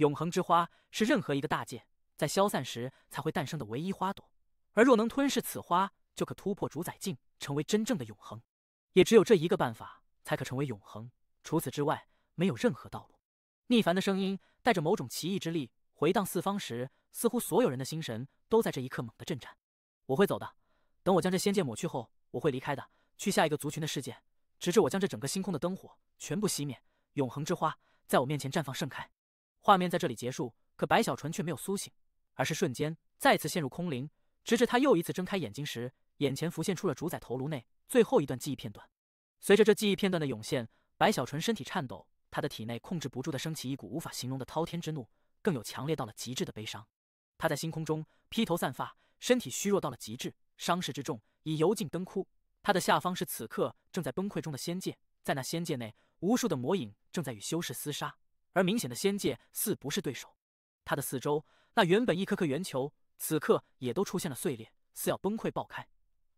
永恒之花是任何一个大界在消散时才会诞生的唯一花朵，而若能吞噬此花，就可突破主宰境，成为真正的永恒。也只有这一个办法，才可成为永恒。除此之外，没有任何道路。逆凡的声音带着某种奇异之力回荡四方时，似乎所有人的心神都在这一刻猛地震颤。我会走的，等我将这仙界抹去后，我会离开的，去下一个族群的世界，直至我将这整个星空的灯火全部熄灭。永恒之花在我面前绽放盛开。画面在这里结束，可白小纯却没有苏醒，而是瞬间再次陷入空灵。直至他又一次睁开眼睛时，眼前浮现出了主宰头颅内最后一段记忆片段。随着这记忆片段的涌现，白小纯身体颤抖，他的体内控制不住的升起一股无法形容的滔天之怒，更有强烈到了极致的悲伤。他在星空中披头散发，身体虚弱到了极致，伤势之重已油尽灯枯。他的下方是此刻正在崩溃中的仙界，在那仙界内，无数的魔影正在与修士厮杀。而明显的仙界似不是对手，他的四周那原本一颗颗圆球，此刻也都出现了碎裂，似要崩溃爆开。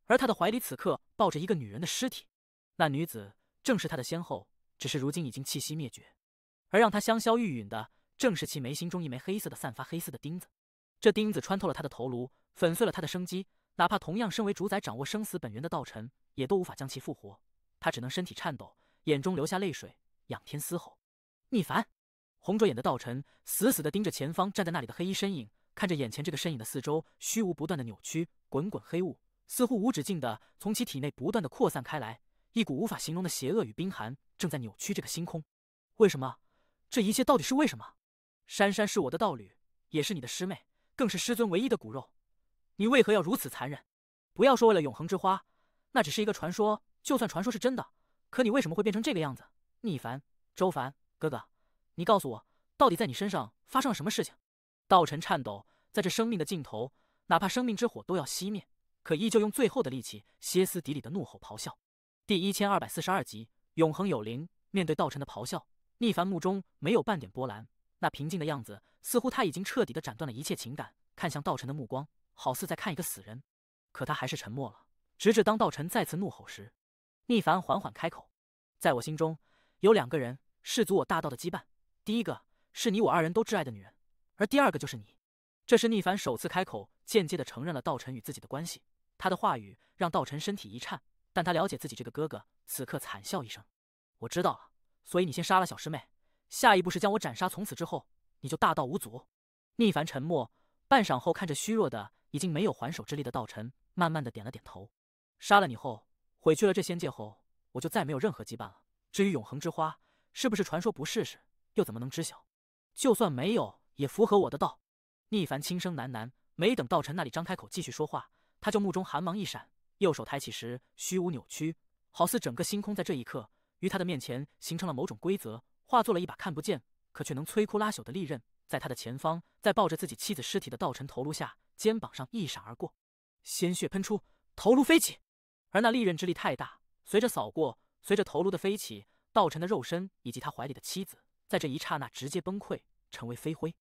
而他的怀里此刻抱着一个女人的尸体，那女子正是他的先后，只是如今已经气息灭绝。而让他香消玉殒的，正是其眉心中一枚黑色的、散发黑色的钉子。这钉子穿透了他的头颅，粉碎了他的生机，哪怕同样身为主宰、掌握生死本源的道臣，也都无法将其复活。他只能身体颤抖，眼中流下泪水，仰天嘶吼：“逆凡！”红着眼的道尘死死地盯着前方站在那里的黑衣身影，看着眼前这个身影的四周，虚无不断的扭曲，滚滚黑雾似乎无止境地从其体内不断地扩散开来，一股无法形容的邪恶与冰寒正在扭曲这个星空。为什么？这一切到底是为什么？珊珊是我的道侣，也是你的师妹，更是师尊唯一的骨肉，你为何要如此残忍？不要说为了永恒之花，那只是一个传说，就算传说是真的，可你为什么会变成这个样子？逆凡，周凡哥哥。你告诉我，到底在你身上发生了什么事情？道臣颤抖，在这生命的尽头，哪怕生命之火都要熄灭，可依旧用最后的力气，歇斯底里的怒吼咆哮。第一千二百四十二集《永恒有灵》。面对道臣的咆哮，逆凡目中没有半点波澜，那平静的样子，似乎他已经彻底的斩断了一切情感。看向道臣的目光，好似在看一个死人。可他还是沉默了。直至当道臣再次怒吼时，逆凡缓缓开口：“在我心中，有两个人，是足我大道的羁绊。”第一个是你我二人都挚爱的女人，而第二个就是你。这是逆凡首次开口，间接的承认了道晨与自己的关系。他的话语让道晨身体一颤，但他了解自己这个哥哥，此刻惨笑一声：“我知道了，所以你先杀了小师妹，下一步是将我斩杀。从此之后，你就大道无阻。”逆凡沉默半晌后，看着虚弱的、已经没有还手之力的道晨，慢慢的点了点头：“杀了你后，毁去了这仙界后，我就再没有任何羁绊了。至于永恒之花，是不是传说不试试？”又怎么能知晓？就算没有，也符合我的道。逆凡轻声喃喃，没等道尘那里张开口继续说话，他就目中寒芒一闪，右手抬起时，虚无扭曲，好似整个星空在这一刻于他的面前形成了某种规则，化作了一把看不见可却能摧枯拉朽的利刃，在他的前方，在抱着自己妻子尸体的道晨头颅下肩膀上一闪而过，鲜血喷出，头颅飞起。而那利刃之力太大，随着扫过，随着头颅的飞起，道晨的肉身以及他怀里的妻子。在这一刹那，直接崩溃，成为飞灰。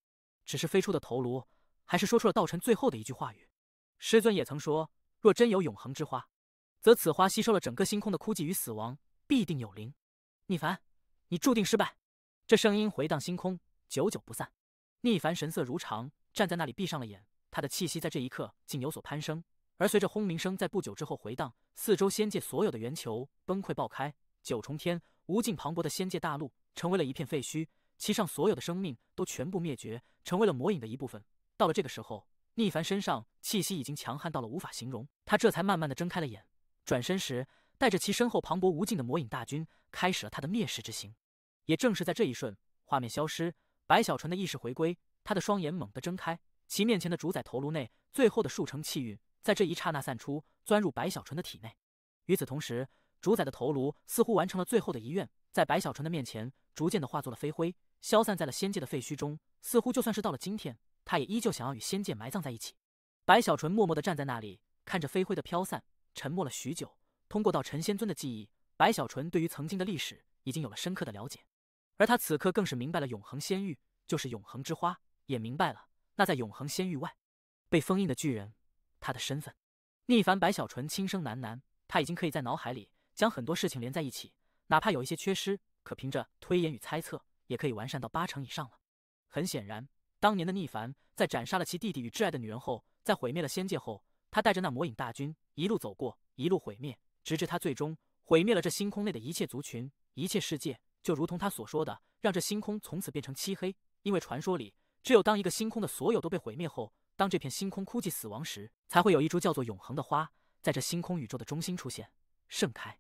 只是飞出的头颅，还是说出了道尘最后的一句话语：“师尊也曾说，若真有永恒之花，则此花吸收了整个星空的枯寂与死亡，必定有灵。”逆凡，你注定失败。这声音回荡星空，久久不散。逆凡神色如常，站在那里，闭上了眼。他的气息在这一刻竟有所攀升。而随着轰鸣声在不久之后回荡，四周仙界所有的圆球崩溃爆开，九重天，无尽磅礴的仙界大陆。成为了一片废墟，其上所有的生命都全部灭绝，成为了魔影的一部分。到了这个时候，逆凡身上气息已经强悍到了无法形容，他这才慢慢的睁开了眼，转身时带着其身后磅礴无尽的魔影大军，开始了他的灭世之行。也正是在这一瞬，画面消失，白小纯的意识回归，他的双眼猛地睁开，其面前的主宰头颅内最后的数成气运在这一刹那散出，钻入白小纯的体内。与此同时，主宰的头颅似乎完成了最后的遗愿。在白小纯的面前，逐渐的化作了飞灰，消散在了仙界的废墟中。似乎就算是到了今天，他也依旧想要与仙界埋葬在一起。白小纯默默的站在那里，看着飞灰的飘散，沉默了许久。通过到陈仙尊的记忆，白小纯对于曾经的历史已经有了深刻的了解。而他此刻更是明白了，永恒仙域就是永恒之花，也明白了那在永恒仙域外被封印的巨人，他的身份。逆凡，白小纯轻声喃喃，他已经可以在脑海里将很多事情连在一起。哪怕有一些缺失，可凭着推演与猜测，也可以完善到八成以上了。很显然，当年的逆凡在斩杀了其弟弟与挚爱的女人后，在毁灭了仙界后，他带着那魔影大军一路走过，一路毁灭，直至他最终毁灭了这星空内的一切族群、一切世界。就如同他所说的，让这星空从此变成漆黑。因为传说里，只有当一个星空的所有都被毁灭后，当这片星空枯寂死亡时，才会有一株叫做永恒的花在这星空宇宙的中心出现盛开。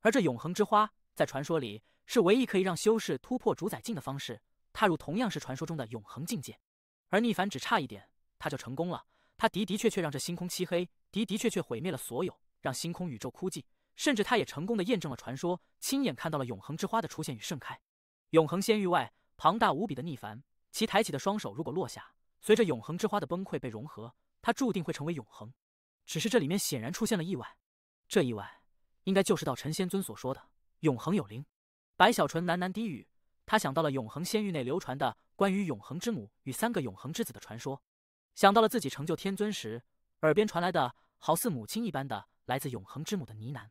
而这永恒之花。在传说里，是唯一可以让修士突破主宰境的方式，踏入同样是传说中的永恒境界。而逆凡只差一点，他就成功了。他的的确确让这星空漆黑，的的确确毁灭了所有，让星空宇宙枯寂。甚至他也成功的验证了传说，亲眼看到了永恒之花的出现与盛开。永恒仙域外，庞大无比的逆凡，其抬起的双手如果落下，随着永恒之花的崩溃被融合，他注定会成为永恒。只是这里面显然出现了意外，这意外应该就是道尘仙尊所说的。永恒有灵，白小纯喃喃低语。他想到了永恒仙域内流传的关于永恒之母与三个永恒之子的传说，想到了自己成就天尊时，耳边传来的好似母亲一般的来自永恒之母的呢喃。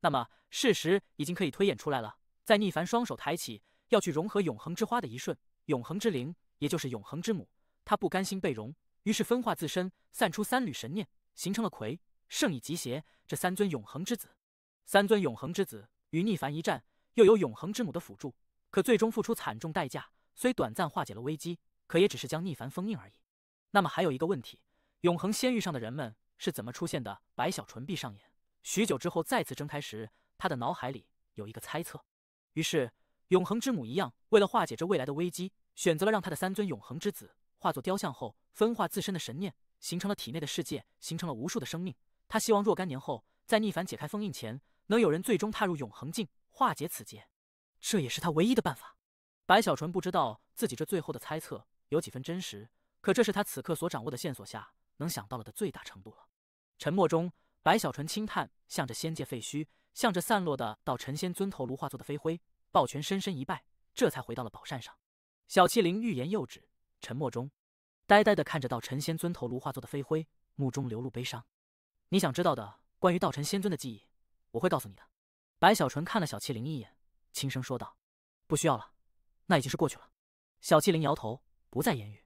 那么事实已经可以推演出来了。在逆凡双手抬起要去融合永恒之花的一瞬，永恒之灵也就是永恒之母，她不甘心被融，于是分化自身，散出三缕神念，形成了魁、圣以及邪这三尊永恒之子。三尊永恒之子。与逆凡一战，又有永恒之母的辅助，可最终付出惨重代价。虽短暂化解了危机，可也只是将逆凡封印而已。那么还有一个问题：永恒仙域上的人们是怎么出现的？白小纯闭上眼，许久之后再次睁开时，他的脑海里有一个猜测。于是，永恒之母一样，为了化解这未来的危机，选择了让他的三尊永恒之子化作雕像后，分化自身的神念，形成了体内的世界，形成了无数的生命。他希望若干年后，在逆凡解开封印前。能有人最终踏入永恒境，化解此劫，这也是他唯一的办法。白小纯不知道自己这最后的猜测有几分真实，可这是他此刻所掌握的线索下能想到了的最大程度了。沉默中，白小纯轻叹，向着仙界废墟，向着散落的道尘仙尊头颅化作的飞灰，抱拳深深一拜，这才回到了宝扇上。小麒麟欲言又止，沉默中，呆呆的看着道尘仙尊头颅化作的飞灰，目中流露悲伤。你想知道的关于道尘仙尊的记忆？我会告诉你的，白小纯看了小麒麟一眼，轻声说道：“不需要了，那已经是过去了。”小麒麟摇头，不再言语。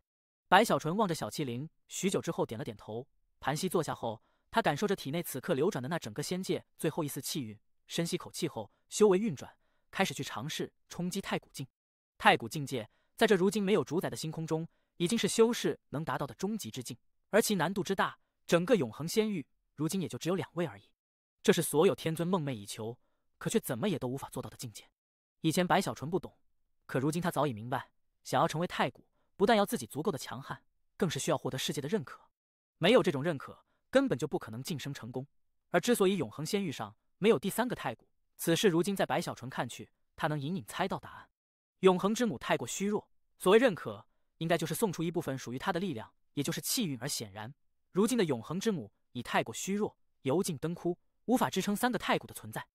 白小纯望着小麒麟许久之后点了点头，盘膝坐下后，他感受着体内此刻流转的那整个仙界最后一丝气运，深吸口气后，修为运转，开始去尝试冲击太古境。太古境界，在这如今没有主宰的星空中，已经是修士能达到的终极之境，而其难度之大，整个永恒仙域如今也就只有两位而已。这是所有天尊梦寐以求，可却怎么也都无法做到的境界。以前白小纯不懂，可如今他早已明白，想要成为太古，不但要自己足够的强悍，更是需要获得世界的认可。没有这种认可，根本就不可能晋升成功。而之所以永恒仙域上没有第三个太古，此事如今在白小纯看去，他能隐隐猜到答案。永恒之母太过虚弱，所谓认可，应该就是送出一部分属于他的力量，也就是气运。而显然，如今的永恒之母已太过虚弱，油尽灯枯。无法支撑三个太古的存在，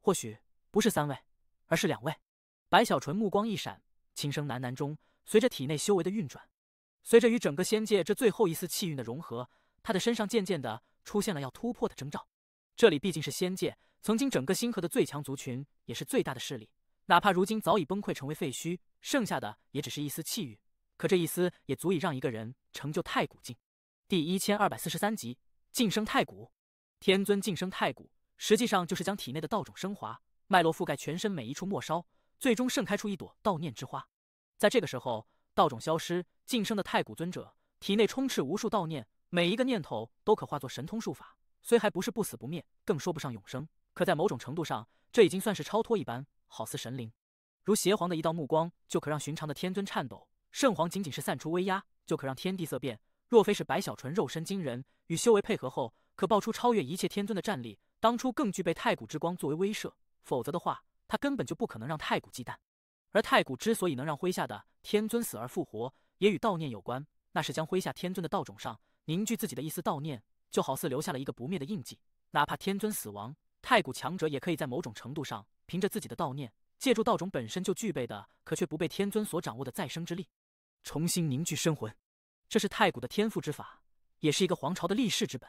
或许不是三位，而是两位。白小纯目光一闪，轻声喃喃中，随着体内修为的运转，随着与整个仙界这最后一丝气运的融合，他的身上渐渐的出现了要突破的征兆。这里毕竟是仙界，曾经整个星河的最强族群，也是最大的势力，哪怕如今早已崩溃成为废墟，剩下的也只是一丝气运，可这一丝也足以让一个人成就太古境。第一千二百四十三集，晋升太古。天尊晋升太古，实际上就是将体内的道种升华，脉络覆盖全身每一处末梢，最终盛开出一朵道念之花。在这个时候，道种消失，晋升的太古尊者体内充斥无数道念，每一个念头都可化作神通术法。虽还不是不死不灭，更说不上永生，可在某种程度上，这已经算是超脱一般，好似神灵。如邪皇的一道目光，就可让寻常的天尊颤抖；圣皇仅仅是散出威压，就可让天地色变。若非是白小纯肉身惊人，与修为配合后。可爆出超越一切天尊的战力，当初更具备太古之光作为威慑，否则的话，他根本就不可能让太古忌惮。而太古之所以能让麾下的天尊死而复活，也与道念有关。那是将麾下天尊的道种上凝聚自己的一丝道念，就好似留下了一个不灭的印记。哪怕天尊死亡，太古强者也可以在某种程度上凭着自己的道念，借助道种本身就具备的，可却不被天尊所掌握的再生之力，重新凝聚生魂。这是太古的天赋之法，也是一个皇朝的立世之本。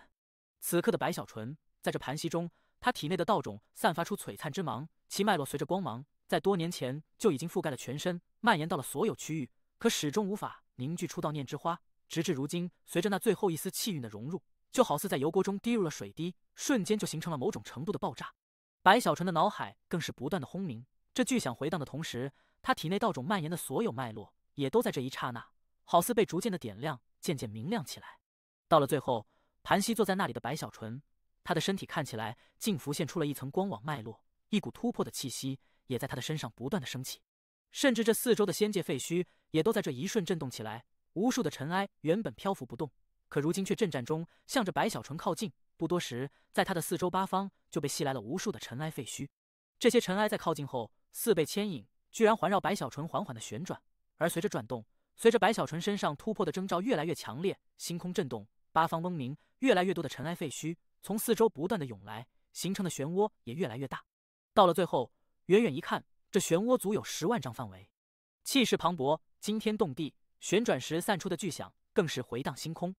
此刻的白小纯在这盘溪中，他体内的道种散发出璀璨之芒，其脉络随着光芒，在多年前就已经覆盖了全身，蔓延到了所有区域，可始终无法凝聚出道念之花。直至如今，随着那最后一丝气运的融入，就好似在油锅中滴入了水滴，瞬间就形成了某种程度的爆炸。白小纯的脑海更是不断的轰鸣，这巨响回荡的同时，他体内道种蔓延的所有脉络也都在这一刹那，好似被逐渐的点亮，渐渐明亮起来。到了最后。盘膝坐在那里的白小纯，他的身体看起来竟浮现出了一层光网脉络，一股突破的气息也在他的身上不断的升起，甚至这四周的仙界废墟也都在这一瞬震动起来，无数的尘埃原本漂浮不动，可如今却震颤中向着白小纯靠近。不多时，在他的四周八方就被吸来了无数的尘埃废墟，这些尘埃在靠近后似被牵引，居然环绕白小纯缓缓的旋转，而随着转动，随着白小纯身上突破的征兆越来越强烈，星空震动。八方嗡鸣，越来越多的尘埃废墟从四周不断的涌来，形成的漩涡也越来越大。到了最后，远远一看，这漩涡足有十万丈范围，气势磅礴，惊天动地。旋转时散出的巨响更是回荡星空。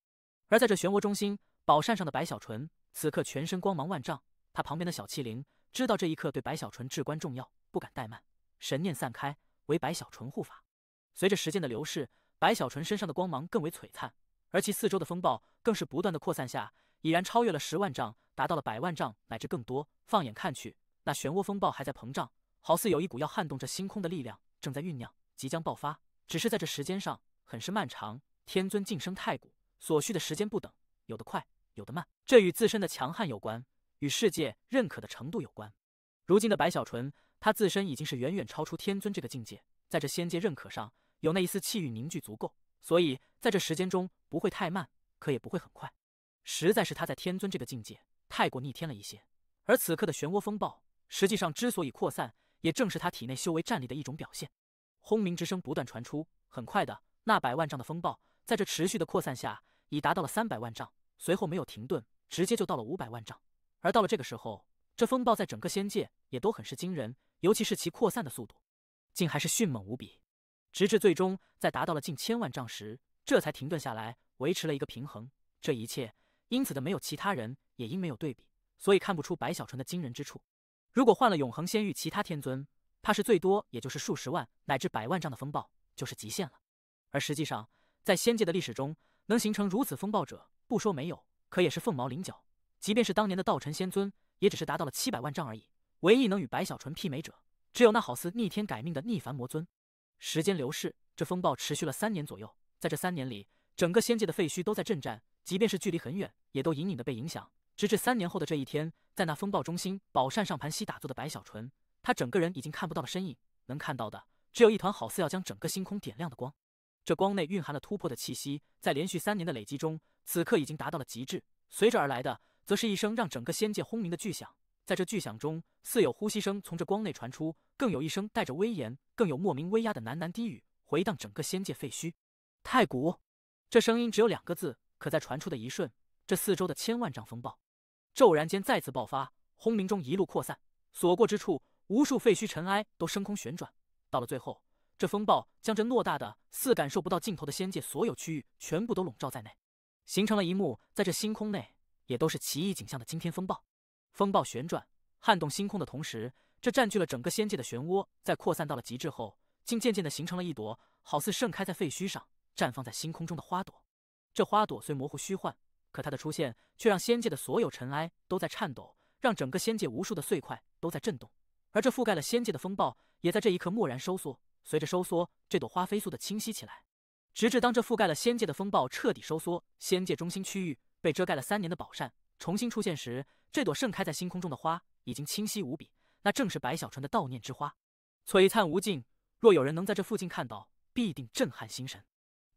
而在这漩涡中心，宝扇上的白小纯此刻全身光芒万丈。他旁边的小七灵知道这一刻对白小纯至关重要，不敢怠慢，神念散开为白小纯护法。随着时间的流逝，白小纯身上的光芒更为璀璨。而其四周的风暴更是不断的扩散下，已然超越了十万丈，达到了百万丈乃至更多。放眼看去，那漩涡风暴还在膨胀，好似有一股要撼动这星空的力量正在酝酿，即将爆发。只是在这时间上，很是漫长。天尊晋升太古所需的时间不等，有的快，有的慢，这与自身的强悍有关，与世界认可的程度有关。如今的白小纯，他自身已经是远远超出天尊这个境界，在这仙界认可上，有那一丝气运凝聚足够。所以，在这时间中不会太慢，可也不会很快。实在是他在天尊这个境界太过逆天了一些。而此刻的漩涡风暴，实际上之所以扩散，也正是他体内修为战力的一种表现。轰鸣之声不断传出，很快的，那百万丈的风暴，在这持续的扩散下，已达到了三百万丈。随后没有停顿，直接就到了五百万丈。而到了这个时候，这风暴在整个仙界也都很是惊人，尤其是其扩散的速度，竟还是迅猛无比。直至最终，在达到了近千万丈时，这才停顿下来，维持了一个平衡。这一切因此的没有其他人，也因没有对比，所以看不出白小纯的惊人之处。如果换了永恒仙域其他天尊，怕是最多也就是数十万乃至百万丈的风暴就是极限了。而实际上，在仙界的历史中，能形成如此风暴者，不说没有，可也是凤毛麟角。即便是当年的道尘仙尊，也只是达到了七百万丈而已。唯一能与白小纯媲美者，只有那好似逆天改命的逆凡魔尊。时间流逝，这风暴持续了三年左右。在这三年里，整个仙界的废墟都在震颤，即便是距离很远，也都隐隐的被影响。直至三年后的这一天，在那风暴中心，宝扇上盘膝打坐的白小纯，他整个人已经看不到了身影，能看到的只有一团好似要将整个星空点亮的光。这光内蕴含了突破的气息，在连续三年的累积中，此刻已经达到了极致。随之而来的，则是一声让整个仙界轰鸣的巨响。在这巨响中，似有呼吸声从这光内传出，更有一声带着威严，更有莫名威压的喃喃低语回荡整个仙界废墟。太古，这声音只有两个字，可在传出的一瞬，这四周的千万丈风暴骤然间再次爆发，轰鸣中一路扩散，所过之处，无数废墟尘埃都升空旋转。到了最后，这风暴将这偌大的似感受不到尽头的仙界所有区域全部都笼罩在内，形成了一幕在这星空内也都是奇异景象的惊天风暴。风暴旋转，撼动星空的同时，这占据了整个仙界的漩涡，在扩散到了极致后，竟渐渐的形成了一朵好似盛开在废墟上、绽放在星空中的花朵。这花朵虽模糊虚幻，可它的出现却让仙界的所有尘埃都在颤抖，让整个仙界无数的碎块都在震动。而这覆盖了仙界的风暴，也在这一刻蓦然收缩。随着收缩，这朵花飞速的清晰起来，直至当这覆盖了仙界的风暴彻底收缩，仙界中心区域被遮盖了三年的宝扇。重新出现时，这朵盛开在星空中的花已经清晰无比，那正是白小纯的悼念之花，璀璨无尽。若有人能在这附近看到，必定震撼心神。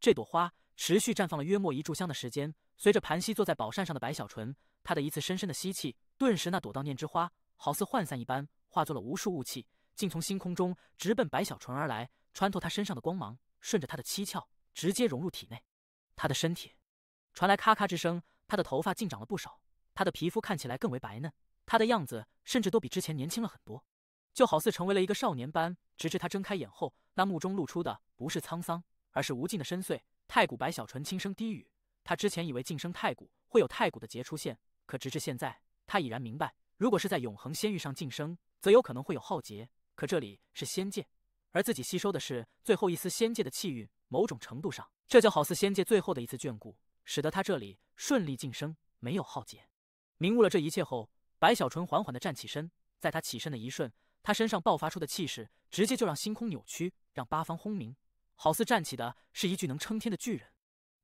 这朵花持续绽放了约莫一炷香的时间。随着盘膝坐在宝扇上的白小纯，他的一次深深的吸气，顿时那朵悼念之花好似涣散一般，化作了无数雾气，竟从星空中直奔白小纯而来，穿透他身上的光芒，顺着他的七窍，直接融入体内。他的身体传来咔咔之声，他的头发竟长了不少。他的皮肤看起来更为白嫩，他的样子甚至都比之前年轻了很多，就好似成为了一个少年般。直至他睁开眼后，那目中露出的不是沧桑，而是无尽的深邃。太古白小纯轻声低语：“他之前以为晋升太古会有太古的劫出现，可直至现在，他已然明白，如果是在永恒仙域上晋升，则有可能会有浩劫。可这里是仙界，而自己吸收的是最后一丝仙界的气运，某种程度上，这就好似仙界最后的一次眷顾，使得他这里顺利晋升，没有浩劫。”明悟了这一切后，白小纯缓缓地站起身。在他起身的一瞬，他身上爆发出的气势直接就让星空扭曲，让八方轰鸣，好似站起的是一具能撑天的巨人。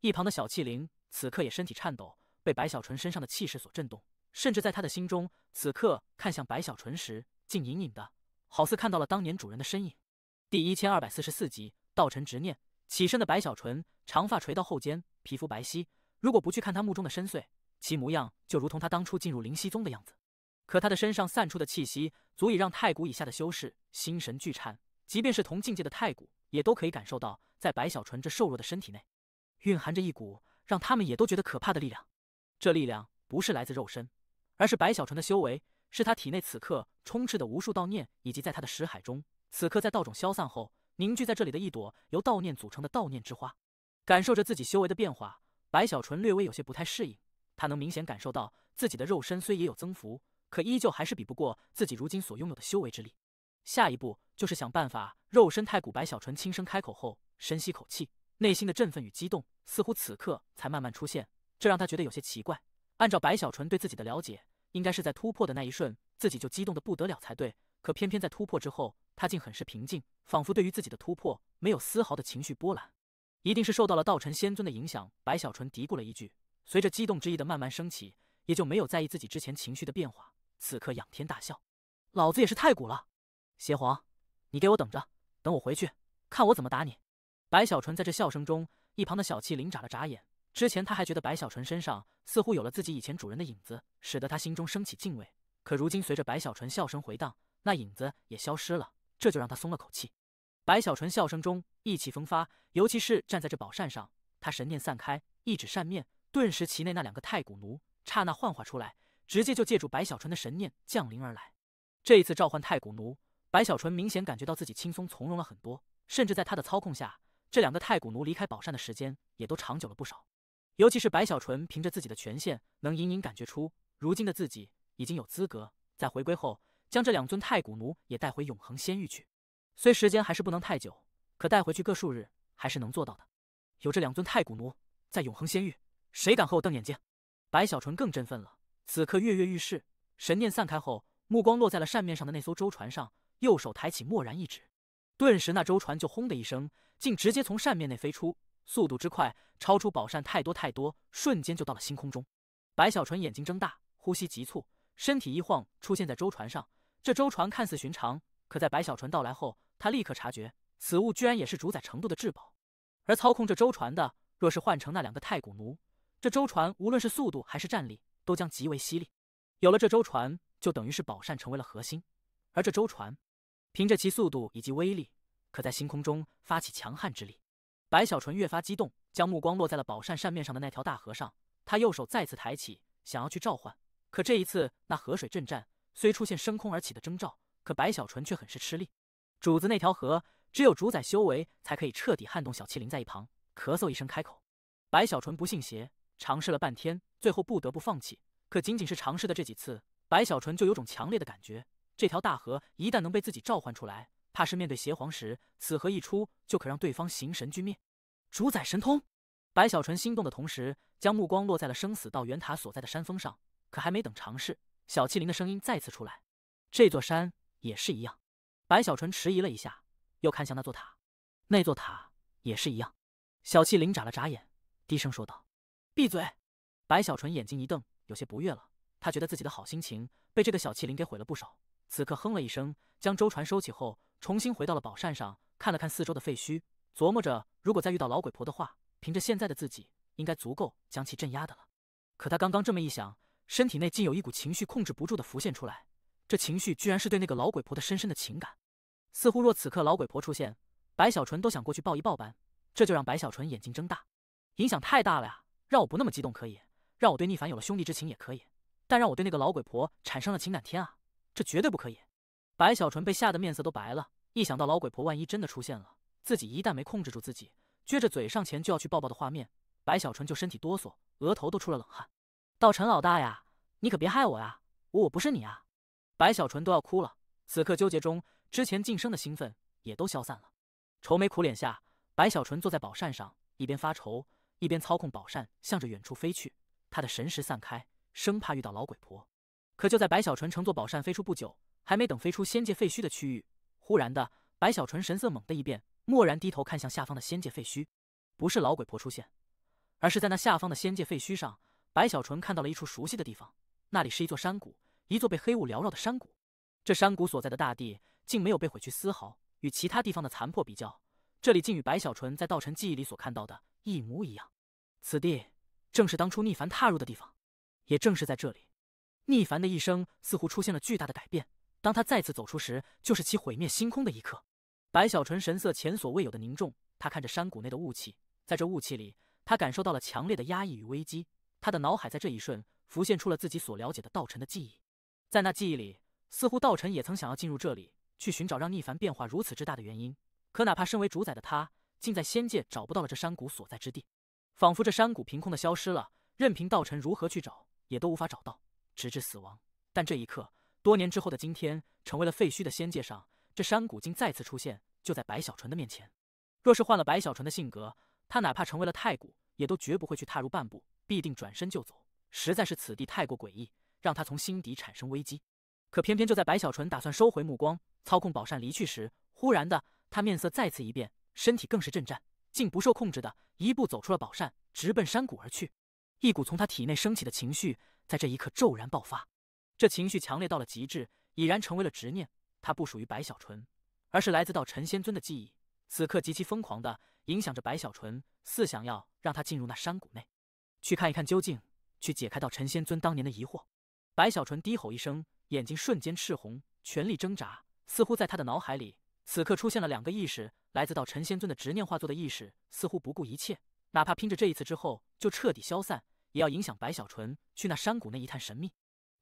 一旁的小气灵此刻也身体颤抖，被白小纯身上的气势所震动，甚至在他的心中，此刻看向白小纯时，竟隐隐的好似看到了当年主人的身影。第一千二百四十四集，道尘执念。起身的白小纯，长发垂到后肩，皮肤白皙。如果不去看他目中的深邃。其模样就如同他当初进入灵溪宗的样子，可他的身上散出的气息，足以让太古以下的修士心神俱颤。即便是同境界的太古，也都可以感受到，在白小纯这瘦弱的身体内，蕴含着一股让他们也都觉得可怕的力量。这力量不是来自肉身，而是白小纯的修为，是他体内此刻充斥的无数道念，以及在他的识海中，此刻在道种消散后凝聚在这里的一朵由道念组成的道念之花。感受着自己修为的变化，白小纯略微有些不太适应。他能明显感受到自己的肉身虽也有增幅，可依旧还是比不过自己如今所拥有的修为之力。下一步就是想办法肉身太古。白小纯轻声开口后，深吸口气，内心的振奋与激动似乎此刻才慢慢出现，这让他觉得有些奇怪。按照白小纯对自己的了解，应该是在突破的那一瞬，自己就激动的不得了才对。可偏偏在突破之后，他竟很是平静，仿佛对于自己的突破没有丝毫的情绪波澜。一定是受到了道尘仙尊的影响，白小纯嘀咕了一句。随着激动之意的慢慢升起，也就没有在意自己之前情绪的变化。此刻仰天大笑，老子也是太古了！邪皇，你给我等着，等我回去看我怎么打你！白小纯在这笑声中，一旁的小麒灵眨了眨眼。之前他还觉得白小纯身上似乎有了自己以前主人的影子，使得他心中升起敬畏。可如今随着白小纯笑声回荡，那影子也消失了，这就让他松了口气。白小纯笑声中意气风发，尤其是站在这宝扇上，他神念散开，一指扇面。顿时，其内那两个太古奴刹那幻化出来，直接就借助白小纯的神念降临而来。这一次召唤太古奴，白小纯明显感觉到自己轻松从容了很多，甚至在他的操控下，这两个太古奴离开宝扇的时间也都长久了不少。尤其是白小纯凭着自己的权限，能隐隐感觉出，如今的自己已经有资格在回归后将这两尊太古奴也带回永恒仙域去。虽时间还是不能太久，可带回去各数日还是能做到的。有这两尊太古奴在永恒仙域。谁敢和我瞪眼睛？白小纯更振奋了，此刻跃跃欲试。神念散开后，目光落在了扇面上的那艘舟船上，右手抬起，蓦然一指，顿时那舟船就轰的一声，竟直接从扇面内飞出，速度之快，超出宝扇太多太多，瞬间就到了星空中。白小纯眼睛睁大，呼吸急促，身体一晃，出现在舟船上。这舟船看似寻常，可在白小纯到来后，他立刻察觉，此物居然也是主宰程度的至宝。而操控这舟船的，若是换成那两个太古奴。这舟船无论是速度还是战力都将极为犀利，有了这舟船，就等于是宝扇成为了核心。而这舟船，凭着其速度以及威力，可在星空中发起强悍之力。白小纯越发激动，将目光落在了宝扇扇面上的那条大河上。他右手再次抬起，想要去召唤，可这一次，那河水震颤虽出现升空而起的征兆，可白小纯却很是吃力。主子那条河，只有主宰修为才可以彻底撼动。小麒麟在一旁咳嗽一声，开口：“白小纯不信邪。”尝试了半天，最后不得不放弃。可仅仅是尝试的这几次，白小纯就有种强烈的感觉：这条大河一旦能被自己召唤出来，怕是面对邪皇时，此河一出，就可让对方形神俱灭。主宰神通，白小纯心动的同时，将目光落在了生死道元塔所在的山峰上。可还没等尝试，小麒麟的声音再次出来：“这座山也是一样。”白小纯迟疑了一下，又看向那座塔，那座塔也是一样。小麒灵眨了眨眼，低声说道。闭嘴！白小纯眼睛一瞪，有些不悦了。他觉得自己的好心情被这个小麒麟给毁了不少。此刻哼了一声，将舟船收起后，重新回到了宝扇上，看了看四周的废墟，琢磨着如果再遇到老鬼婆的话，凭着现在的自己，应该足够将其镇压的了。可他刚刚这么一想，身体内竟有一股情绪控制不住的浮现出来，这情绪居然是对那个老鬼婆的深深的情感，似乎若此刻老鬼婆出现，白小纯都想过去抱一抱般。这就让白小纯眼睛睁大，影响太大了呀！让我不那么激动可以，让我对逆凡有了兄弟之情也可以，但让我对那个老鬼婆产生了情感天啊，这绝对不可以！白小纯被吓得面色都白了，一想到老鬼婆万一真的出现了，自己一旦没控制住自己，撅着嘴上前就要去抱抱的画面，白小纯就身体哆嗦，额头都出了冷汗。道陈老大呀，你可别害我呀，我我不是你啊！白小纯都要哭了。此刻纠结中，之前晋升的兴奋也都消散了，愁眉苦脸下，白小纯坐在宝扇上，一边发愁。一边操控宝扇向着远处飞去，他的神识散开，生怕遇到老鬼婆。可就在白小纯乘坐宝扇飞出不久，还没等飞出仙界废墟的区域，忽然的，白小纯神色猛地一变，蓦然低头看向下方的仙界废墟。不是老鬼婆出现，而是在那下方的仙界废墟上，白小纯看到了一处熟悉的地方。那里是一座山谷，一座被黑雾缭绕的山谷。这山谷所在的大地竟没有被毁去丝毫，与其他地方的残破比较，这里竟与白小纯在道尘记忆里所看到的。一模一样，此地正是当初逆凡踏入的地方，也正是在这里，逆凡的一生似乎出现了巨大的改变。当他再次走出时，就是其毁灭星空的一刻。白小纯神色前所未有的凝重，他看着山谷内的雾气，在这雾气里，他感受到了强烈的压抑与危机。他的脑海在这一瞬浮现出了自己所了解的道尘的记忆，在那记忆里，似乎道尘也曾想要进入这里，去寻找让逆凡变化如此之大的原因。可哪怕身为主宰的他。竟在仙界找不到了这山谷所在之地，仿佛这山谷凭空的消失了，任凭道臣如何去找，也都无法找到，直至死亡。但这一刻，多年之后的今天，成为了废墟的仙界上，这山谷竟再次出现，就在白小纯的面前。若是换了白小纯的性格，他哪怕成为了太古，也都绝不会去踏入半步，必定转身就走。实在是此地太过诡异，让他从心底产生危机。可偏偏就在白小纯打算收回目光，操控宝扇离去时，忽然的，他面色再次一变。身体更是震颤，竟不受控制的一步走出了宝扇，直奔山谷而去。一股从他体内升起的情绪，在这一刻骤然爆发。这情绪强烈到了极致，已然成为了执念。它不属于白小纯，而是来自道尘仙尊的记忆。此刻极其疯狂的影响着白小纯，似想要让他进入那山谷内，去看一看究竟，去解开道尘仙尊当年的疑惑。白小纯低吼一声，眼睛瞬间赤红，全力挣扎，似乎在他的脑海里。此刻出现了两个意识，来自道陈仙尊的执念化作的意识，似乎不顾一切，哪怕拼着这一次之后就彻底消散，也要影响白小纯去那山谷内一探神秘。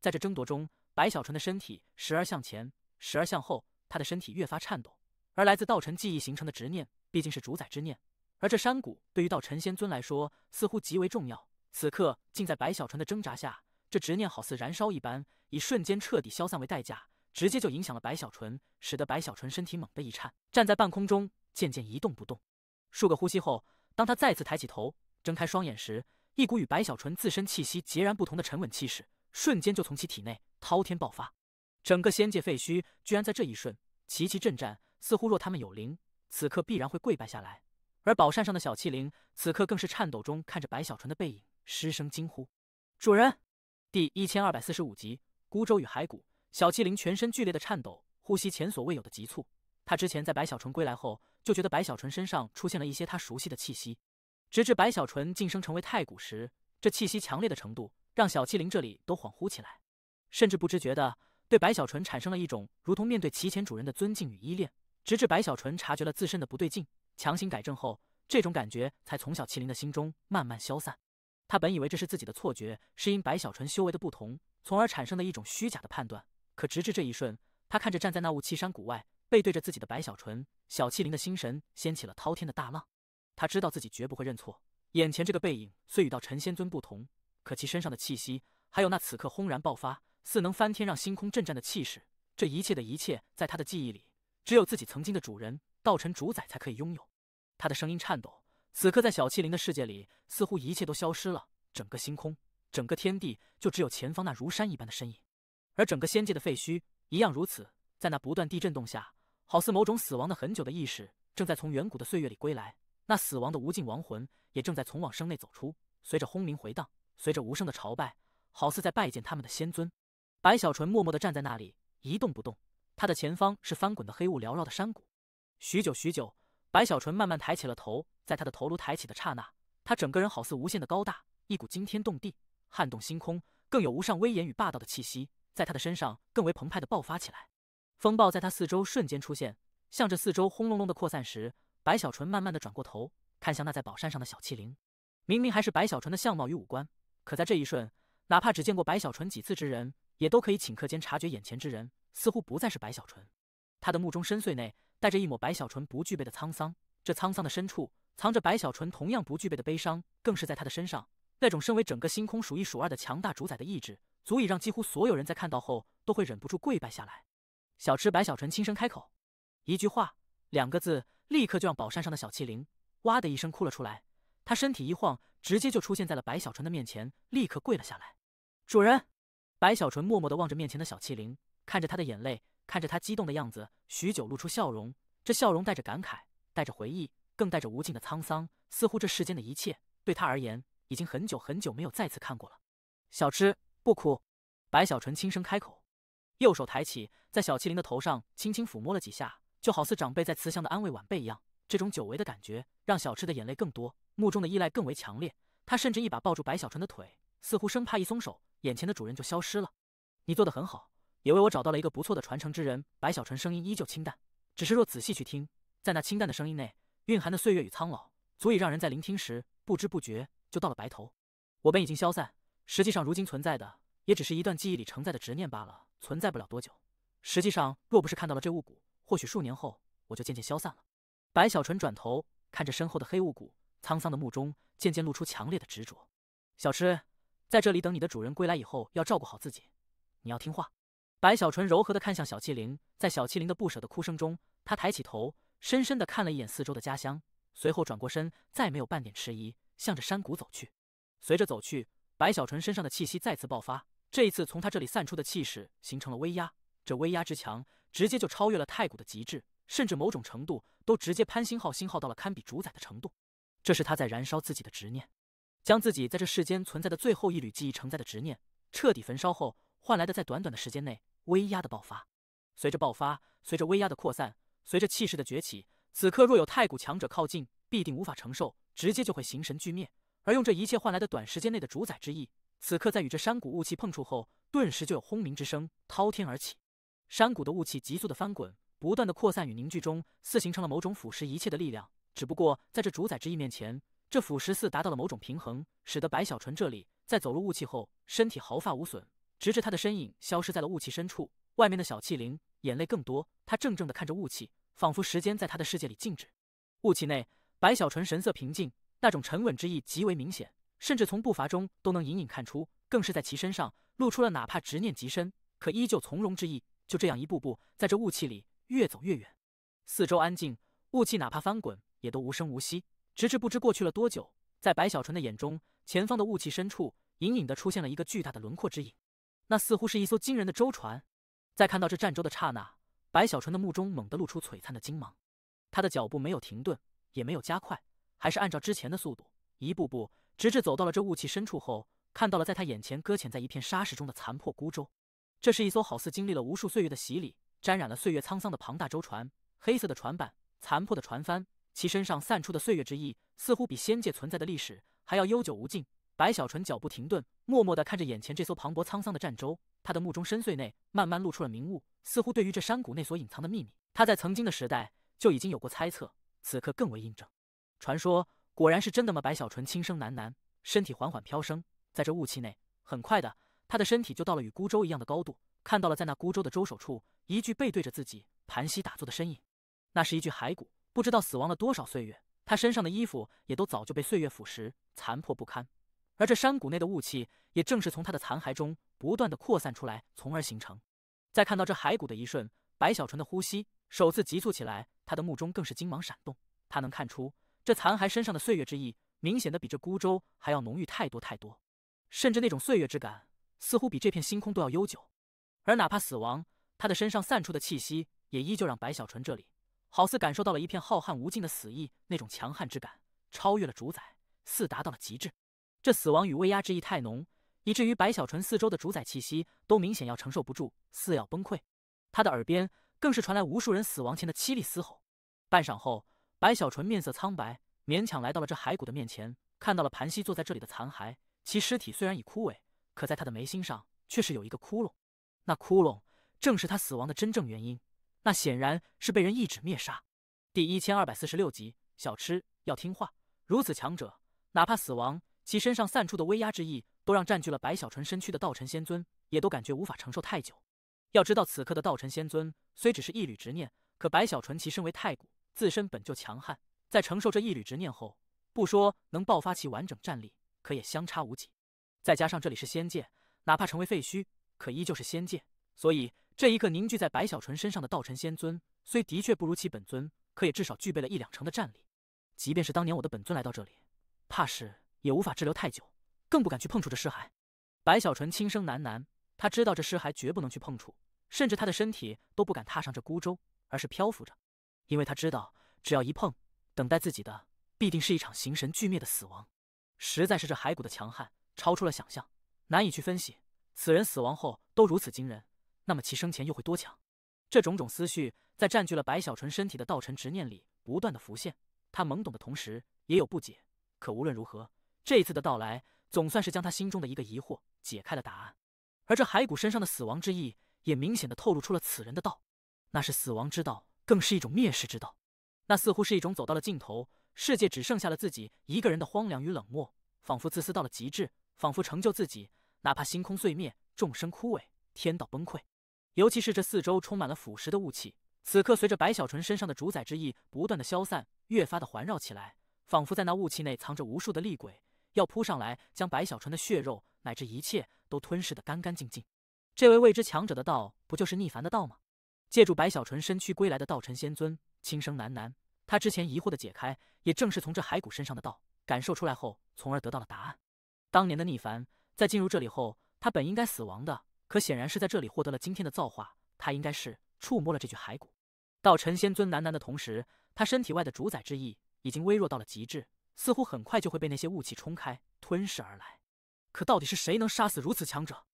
在这争夺中，白小纯的身体时而向前，时而向后，他的身体越发颤抖。而来自道尘记忆形成的执念，毕竟是主宰之念，而这山谷对于道尘仙尊来说似乎极为重要。此刻竟在白小纯的挣扎下，这执念好似燃烧一般，以瞬间彻底消散为代价。直接就影响了白小纯，使得白小纯身体猛地一颤，站在半空中，渐渐一动不动。数个呼吸后，当他再次抬起头，睁开双眼时，一股与白小纯自身气息截然不同的沉稳气势，瞬间就从其体内滔天爆发。整个仙界废墟居然在这一瞬齐齐震颤，似乎若他们有灵，此刻必然会跪拜下来。而宝扇上的小器灵此刻更是颤抖中看着白小纯的背影，失声惊呼：“主人！”第一千二百四十五集：孤舟与骸骨。小麒麟全身剧烈的颤抖，呼吸前所未有的急促。他之前在白小纯归来后，就觉得白小纯身上出现了一些他熟悉的气息，直至白小纯晋升成为太古时，这气息强烈的程度让小麒麟这里都恍惚起来，甚至不知觉的对白小纯产生了一种如同面对其前主人的尊敬与依恋。直至白小纯察觉了自身的不对劲，强行改正后，这种感觉才从小麒麟的心中慢慢消散。他本以为这是自己的错觉，是因白小纯修为的不同，从而产生的一种虚假的判断。可直至这一瞬，他看着站在那雾气山谷外背对着自己的白小纯，小麒麟的心神掀起了滔天的大浪。他知道自己绝不会认错，眼前这个背影虽与道尘仙尊不同，可其身上的气息，还有那此刻轰然爆发，似能翻天让星空震颤的气势，这一切的一切，在他的记忆里，只有自己曾经的主人道尘主宰才可以拥有。他的声音颤抖，此刻在小麒麟的世界里，似乎一切都消失了，整个星空，整个天地，就只有前方那如山一般的身影。而整个仙界的废墟一样如此，在那不断地震动下，好似某种死亡的很久的意识正在从远古的岁月里归来，那死亡的无尽亡魂也正在从往生内走出。随着轰鸣回荡，随着无声的朝拜，好似在拜见他们的仙尊。白小纯默默地站在那里，一动不动。他的前方是翻滚的黑雾缭绕的山谷。许久许久，白小纯慢慢抬起了头。在他的头颅抬起的刹那，他整个人好似无限的高大，一股惊天动地、撼动星空，更有无上威严与霸道的气息。在他的身上更为澎湃的爆发起来，风暴在他四周瞬间出现，向着四周轰隆隆的扩散时，白小纯慢慢的转过头，看向那在宝山上的小麒麟。明明还是白小纯的相貌与五官，可在这一瞬，哪怕只见过白小纯几次之人，也都可以顷刻间察觉眼前之人似乎不再是白小纯。他的目中深邃内带着一抹白小纯不具备的沧桑，这沧桑的深处藏着白小纯同样不具备的悲伤，更是在他的身上。那种身为整个星空数一数二的强大主宰的意志，足以让几乎所有人在看到后都会忍不住跪拜下来。小吃白小纯轻声开口，一句话，两个字，立刻就让宝扇上的小麒麟哇的一声哭了出来。他身体一晃，直接就出现在了白小纯的面前，立刻跪了下来。主人，白小纯默默的望着面前的小麒麟，看着他的眼泪，看着他激动的样子，许久露出笑容。这笑容带着感慨，带着回忆，更带着无尽的沧桑。似乎这世间的一切，对他而言。已经很久很久没有再次看过了，小吃不哭。白小纯轻声开口，右手抬起，在小麒麟的头上轻轻抚摸了几下，就好似长辈在慈祥的安慰晚辈一样。这种久违的感觉让小吃的眼泪更多，目中的依赖更为强烈。他甚至一把抱住白小纯的腿，似乎生怕一松手，眼前的主人就消失了。你做的很好，也为我找到了一个不错的传承之人。白小纯声音依旧清淡，只是若仔细去听，在那清淡的声音内蕴含的岁月与苍老，足以让人在聆听时不知不觉。就到了白头，我本已经消散，实际上如今存在的也只是一段记忆里承载的执念罢了，存在不了多久。实际上，若不是看到了这雾谷，或许数年后我就渐渐消散了。白小纯转头看着身后的黑雾谷，沧桑的目中渐渐露出强烈的执着。小吃，在这里等你的主人归来以后，要照顾好自己，你要听话。白小纯柔和的看向小麒麟，在小麒麟的不舍的哭声中，他抬起头，深深的看了一眼四周的家乡，随后转过身，再没有半点迟疑。向着山谷走去，随着走去，白小纯身上的气息再次爆发。这一次从他这里散出的气势形成了威压，这威压之强，直接就超越了太古的极致，甚至某种程度都直接攀星号星号到了堪比主宰的程度。这是他在燃烧自己的执念，将自己在这世间存在的最后一缕记忆承载的执念彻底焚烧后，换来的在短短的时间内威压的爆发。随着爆发，随着威压的扩散，随着气势的崛起，此刻若有太古强者靠近，必定无法承受。直接就会形神俱灭，而用这一切换来的短时间内的主宰之意，此刻在与这山谷雾气碰触后，顿时就有轰鸣之声滔天而起。山谷的雾气急速的翻滚，不断的扩散与凝聚中，似形成了某种腐蚀一切的力量。只不过在这主宰之意面前，这腐蚀似达到了某种平衡，使得白小纯这里在走入雾气后，身体毫发无损，直至他的身影消失在了雾气深处。外面的小气灵眼泪更多，他怔怔的看着雾气，仿佛时间在他的世界里静止。雾气内。白小纯神色平静，那种沉稳之意极为明显，甚至从步伐中都能隐隐看出。更是在其身上露出了哪怕执念极深，可依旧从容之意。就这样一步步在这雾气里越走越远。四周安静，雾气哪怕翻滚，也都无声无息。直至不知过去了多久，在白小纯的眼中，前方的雾气深处隐隐的出现了一个巨大的轮廓之影。那似乎是一艘惊人的舟船。在看到这战舟的刹那，白小纯的目中猛地露出璀璨的金芒。他的脚步没有停顿。也没有加快，还是按照之前的速度，一步步，直至走到了这雾气深处后，看到了在他眼前搁浅在一片沙石中的残破孤舟。这是一艘好似经历了无数岁月的洗礼，沾染了岁月沧桑的庞大舟船，黑色的船板，残破的船帆，其身上散出的岁月之意，似乎比仙界存在的历史还要悠久无尽。白小纯脚步停顿，默默地看着眼前这艘磅礴沧桑的战舟，他的目中深邃内慢慢露出了明悟，似乎对于这山谷内所隐藏的秘密，他在曾经的时代就已经有过猜测。此刻更为印证，传说果然是真的吗？白小纯轻声喃喃，身体缓缓飘升在这雾气内。很快的，他的身体就到了与孤舟一样的高度，看到了在那孤舟的舟首处，一具背对着自己盘膝打坐的身影。那是一具骸骨，不知道死亡了多少岁月，他身上的衣服也都早就被岁月腐蚀，残破不堪。而这山谷内的雾气，也正是从他的残骸中不断的扩散出来，从而形成。在看到这骸骨的一瞬，白小纯的呼吸首次急促起来。他的目中更是金芒闪动，他能看出这残骸身上的岁月之意，明显的比这孤舟还要浓郁太多太多，甚至那种岁月之感，似乎比这片星空都要悠久。而哪怕死亡，他的身上散出的气息，也依旧让白小纯这里好似感受到了一片浩瀚无尽的死意，那种强悍之感超越了主宰，似达到了极致。这死亡与威压之意太浓，以至于白小纯四周的主宰气息都明显要承受不住，似要崩溃。他的耳边。更是传来无数人死亡前的凄厉嘶吼。半晌后，白小纯面色苍白，勉强来到了这骸骨的面前，看到了盘膝坐在这里的残骸。其尸体虽然已枯萎，可在他的眉心上却是有一个窟窿。那窟窿正是他死亡的真正原因。那显然是被人一指灭杀。第一千二百四十六集，小吃要听话。如此强者，哪怕死亡，其身上散出的威压之意，都让占据了白小纯身躯的道尘仙尊，也都感觉无法承受太久。要知道，此刻的道尘仙尊虽只是一缕执念，可白小纯其身为太古，自身本就强悍，在承受这一缕执念后，不说能爆发其完整战力，可也相差无几。再加上这里是仙界，哪怕成为废墟，可依旧是仙界。所以，这一刻凝聚在白小纯身上的道尘仙尊，虽的确不如其本尊，可也至少具备了一两成的战力。即便是当年我的本尊来到这里，怕是也无法滞留太久，更不敢去碰触这尸骸。白小纯轻声喃喃。他知道这尸骸绝不能去碰触，甚至他的身体都不敢踏上这孤舟，而是漂浮着，因为他知道，只要一碰，等待自己的必定是一场形神俱灭的死亡。实在是这骸骨的强悍超出了想象，难以去分析。此人死亡后都如此惊人，那么其生前又会多强？这种种思绪在占据了白小纯身体的道尘执念里不断的浮现。他懵懂的同时，也有不解。可无论如何，这一次的到来总算是将他心中的一个疑惑解开了答案。而这骸骨身上的死亡之意，也明显的透露出了此人的道，那是死亡之道，更是一种蔑视之道。那似乎是一种走到了尽头，世界只剩下了自己一个人的荒凉与冷漠，仿佛自私到了极致，仿佛成就自己，哪怕星空碎灭，众生枯萎，天道崩溃。尤其是这四周充满了腐蚀的雾气，此刻随着白小纯身上的主宰之意不断的消散，越发的环绕起来，仿佛在那雾气内藏着无数的厉鬼，要扑上来将白小纯的血肉乃至一切。都吞噬的干干净净。这位未知强者的道，不就是逆凡的道吗？借助白小纯身躯归来的道尘仙尊轻声喃喃，他之前疑惑的解开，也正是从这骸骨身上的道感受出来后，从而得到了答案。当年的逆凡在进入这里后，他本应该死亡的，可显然是在这里获得了今天的造化，他应该是触摸了这具骸骨。道尘仙尊喃喃的同时，他身体外的主宰之意已经微弱到了极致，似乎很快就会被那些雾气冲开、吞噬而来。可到底是谁能杀死如此强者？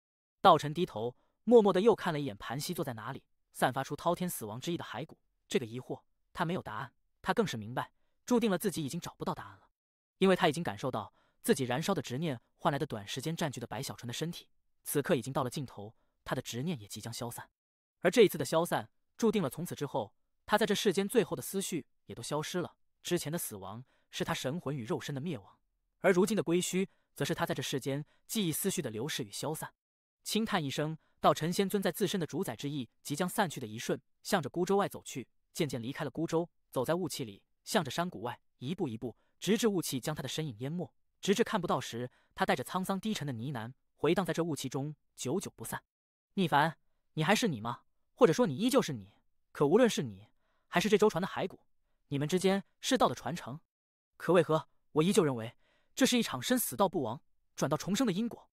道晨低头，默默地又看了一眼盘膝坐在哪里、散发出滔天死亡之意的骸骨。这个疑惑他没有答案，他更是明白，注定了自己已经找不到答案了。因为他已经感受到，自己燃烧的执念换来的短时间占据的白小纯的身体，此刻已经到了尽头，他的执念也即将消散。而这一次的消散，注定了从此之后，他在这世间最后的思绪也都消失了。之前的死亡是他神魂与肉身的灭亡，而如今的归墟。则是他在这世间记忆思绪的流逝与消散，轻叹一声，道：“陈仙尊，在自身的主宰之意即将散去的一瞬，向着孤舟外走去，渐渐离开了孤舟，走在雾气里，向着山谷外一步一步，直至雾气将他的身影淹没，直至看不到时，他带着沧桑低沉的呢喃回荡在这雾气中，久久不散。逆凡，你还是你吗？或者说，你依旧是你？可无论是你，还是这舟船的骸骨，你们之间是道的传承，可为何我依旧认为？”这是一场生死道不亡，转到重生的因果。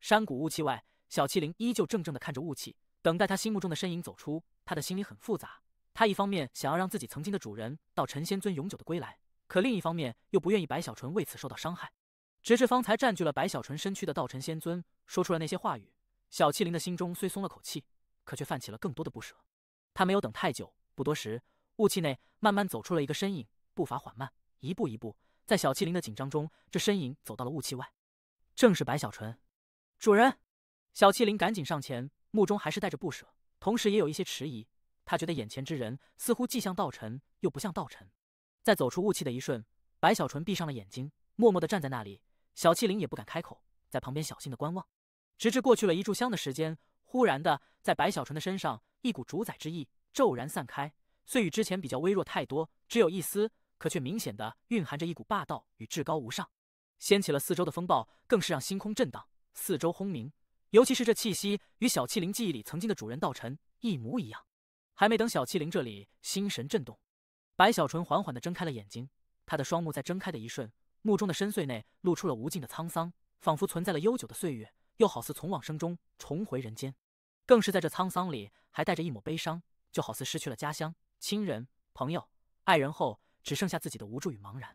山谷雾气外，小麒麟依旧怔怔的看着雾气，等待他心目中的身影走出。他的心里很复杂，他一方面想要让自己曾经的主人道尘仙尊永久的归来，可另一方面又不愿意白小纯为此受到伤害。直至方才占据了白小纯身躯的道尘仙尊说出了那些话语，小麒麟的心中虽松了口气，可却泛起了更多的不舍。他没有等太久，不多时，雾气内慢慢走出了一个身影，步伐缓慢，一步一步。在小麒灵的紧张中，这身影走到了雾气外，正是白小纯。主人，小麒灵赶紧上前，目中还是带着不舍，同时也有一些迟疑。他觉得眼前之人似乎既像道尘，又不像道尘。在走出雾气的一瞬，白小纯闭上了眼睛，默默的站在那里。小麒灵也不敢开口，在旁边小心的观望。直至过去了一炷香的时间，忽然的，在白小纯的身上，一股主宰之意骤然散开，虽与之前比较微弱太多，只有一丝。可却明显的蕴含着一股霸道与至高无上，掀起了四周的风暴，更是让星空震荡，四周轰鸣。尤其是这气息与小七灵记忆里曾经的主人道尘一模一样。还没等小七灵这里心神震动，白小纯缓缓的睁开了眼睛，他的双目在睁开的一瞬，目中的深邃内露出了无尽的沧桑，仿佛存在了悠久的岁月，又好似从往生中重回人间，更是在这沧桑里还带着一抹悲伤，就好似失去了家乡、亲人、朋友、爱人后。只剩下自己的无助与茫然，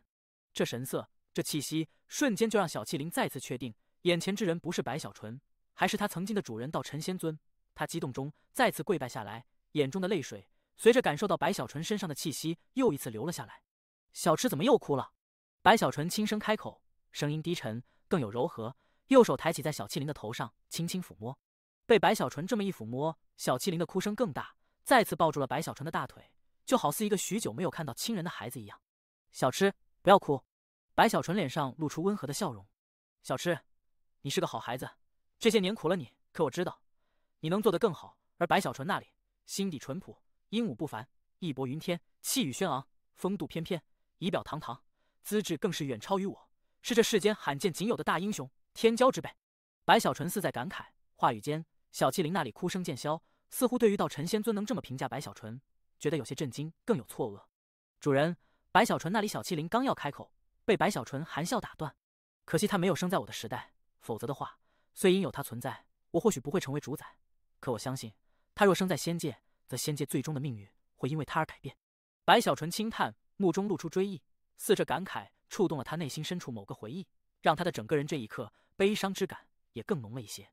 这神色，这气息，瞬间就让小麒麟再次确定眼前之人不是白小纯，还是他曾经的主人道陈仙尊。他激动中再次跪拜下来，眼中的泪水随着感受到白小纯身上的气息又一次流了下来。小池怎么又哭了？白小纯轻声开口，声音低沉，更有柔和，右手抬起在小麒麟的头上轻轻抚摸。被白小纯这么一抚摸，小麒麟的哭声更大，再次抱住了白小纯的大腿。就好似一个许久没有看到亲人的孩子一样，小吃不要哭。白小纯脸上露出温和的笑容。小吃，你是个好孩子，这些年苦了你。可我知道你能做得更好。而白小纯那里，心底淳朴，英武不凡，义薄云天，气宇轩昂，风度翩翩，仪表堂堂，资质更是远超于我，是这世间罕见仅有的大英雄，天骄之辈。白小纯似在感慨，话语间，小麒麟那里哭声渐消，似乎对于道陈仙尊能这么评价白小纯。觉得有些震惊，更有错愕。主人，白小纯那里，小麒麟刚要开口，被白小纯含笑打断。可惜他没有生在我的时代，否则的话，虽因有他存在，我或许不会成为主宰。可我相信，他若生在仙界，则仙界最终的命运会因为他而改变。白小纯轻叹，目中露出追忆，似这感慨触动了他内心深处某个回忆，让他的整个人这一刻悲伤之感也更浓了一些。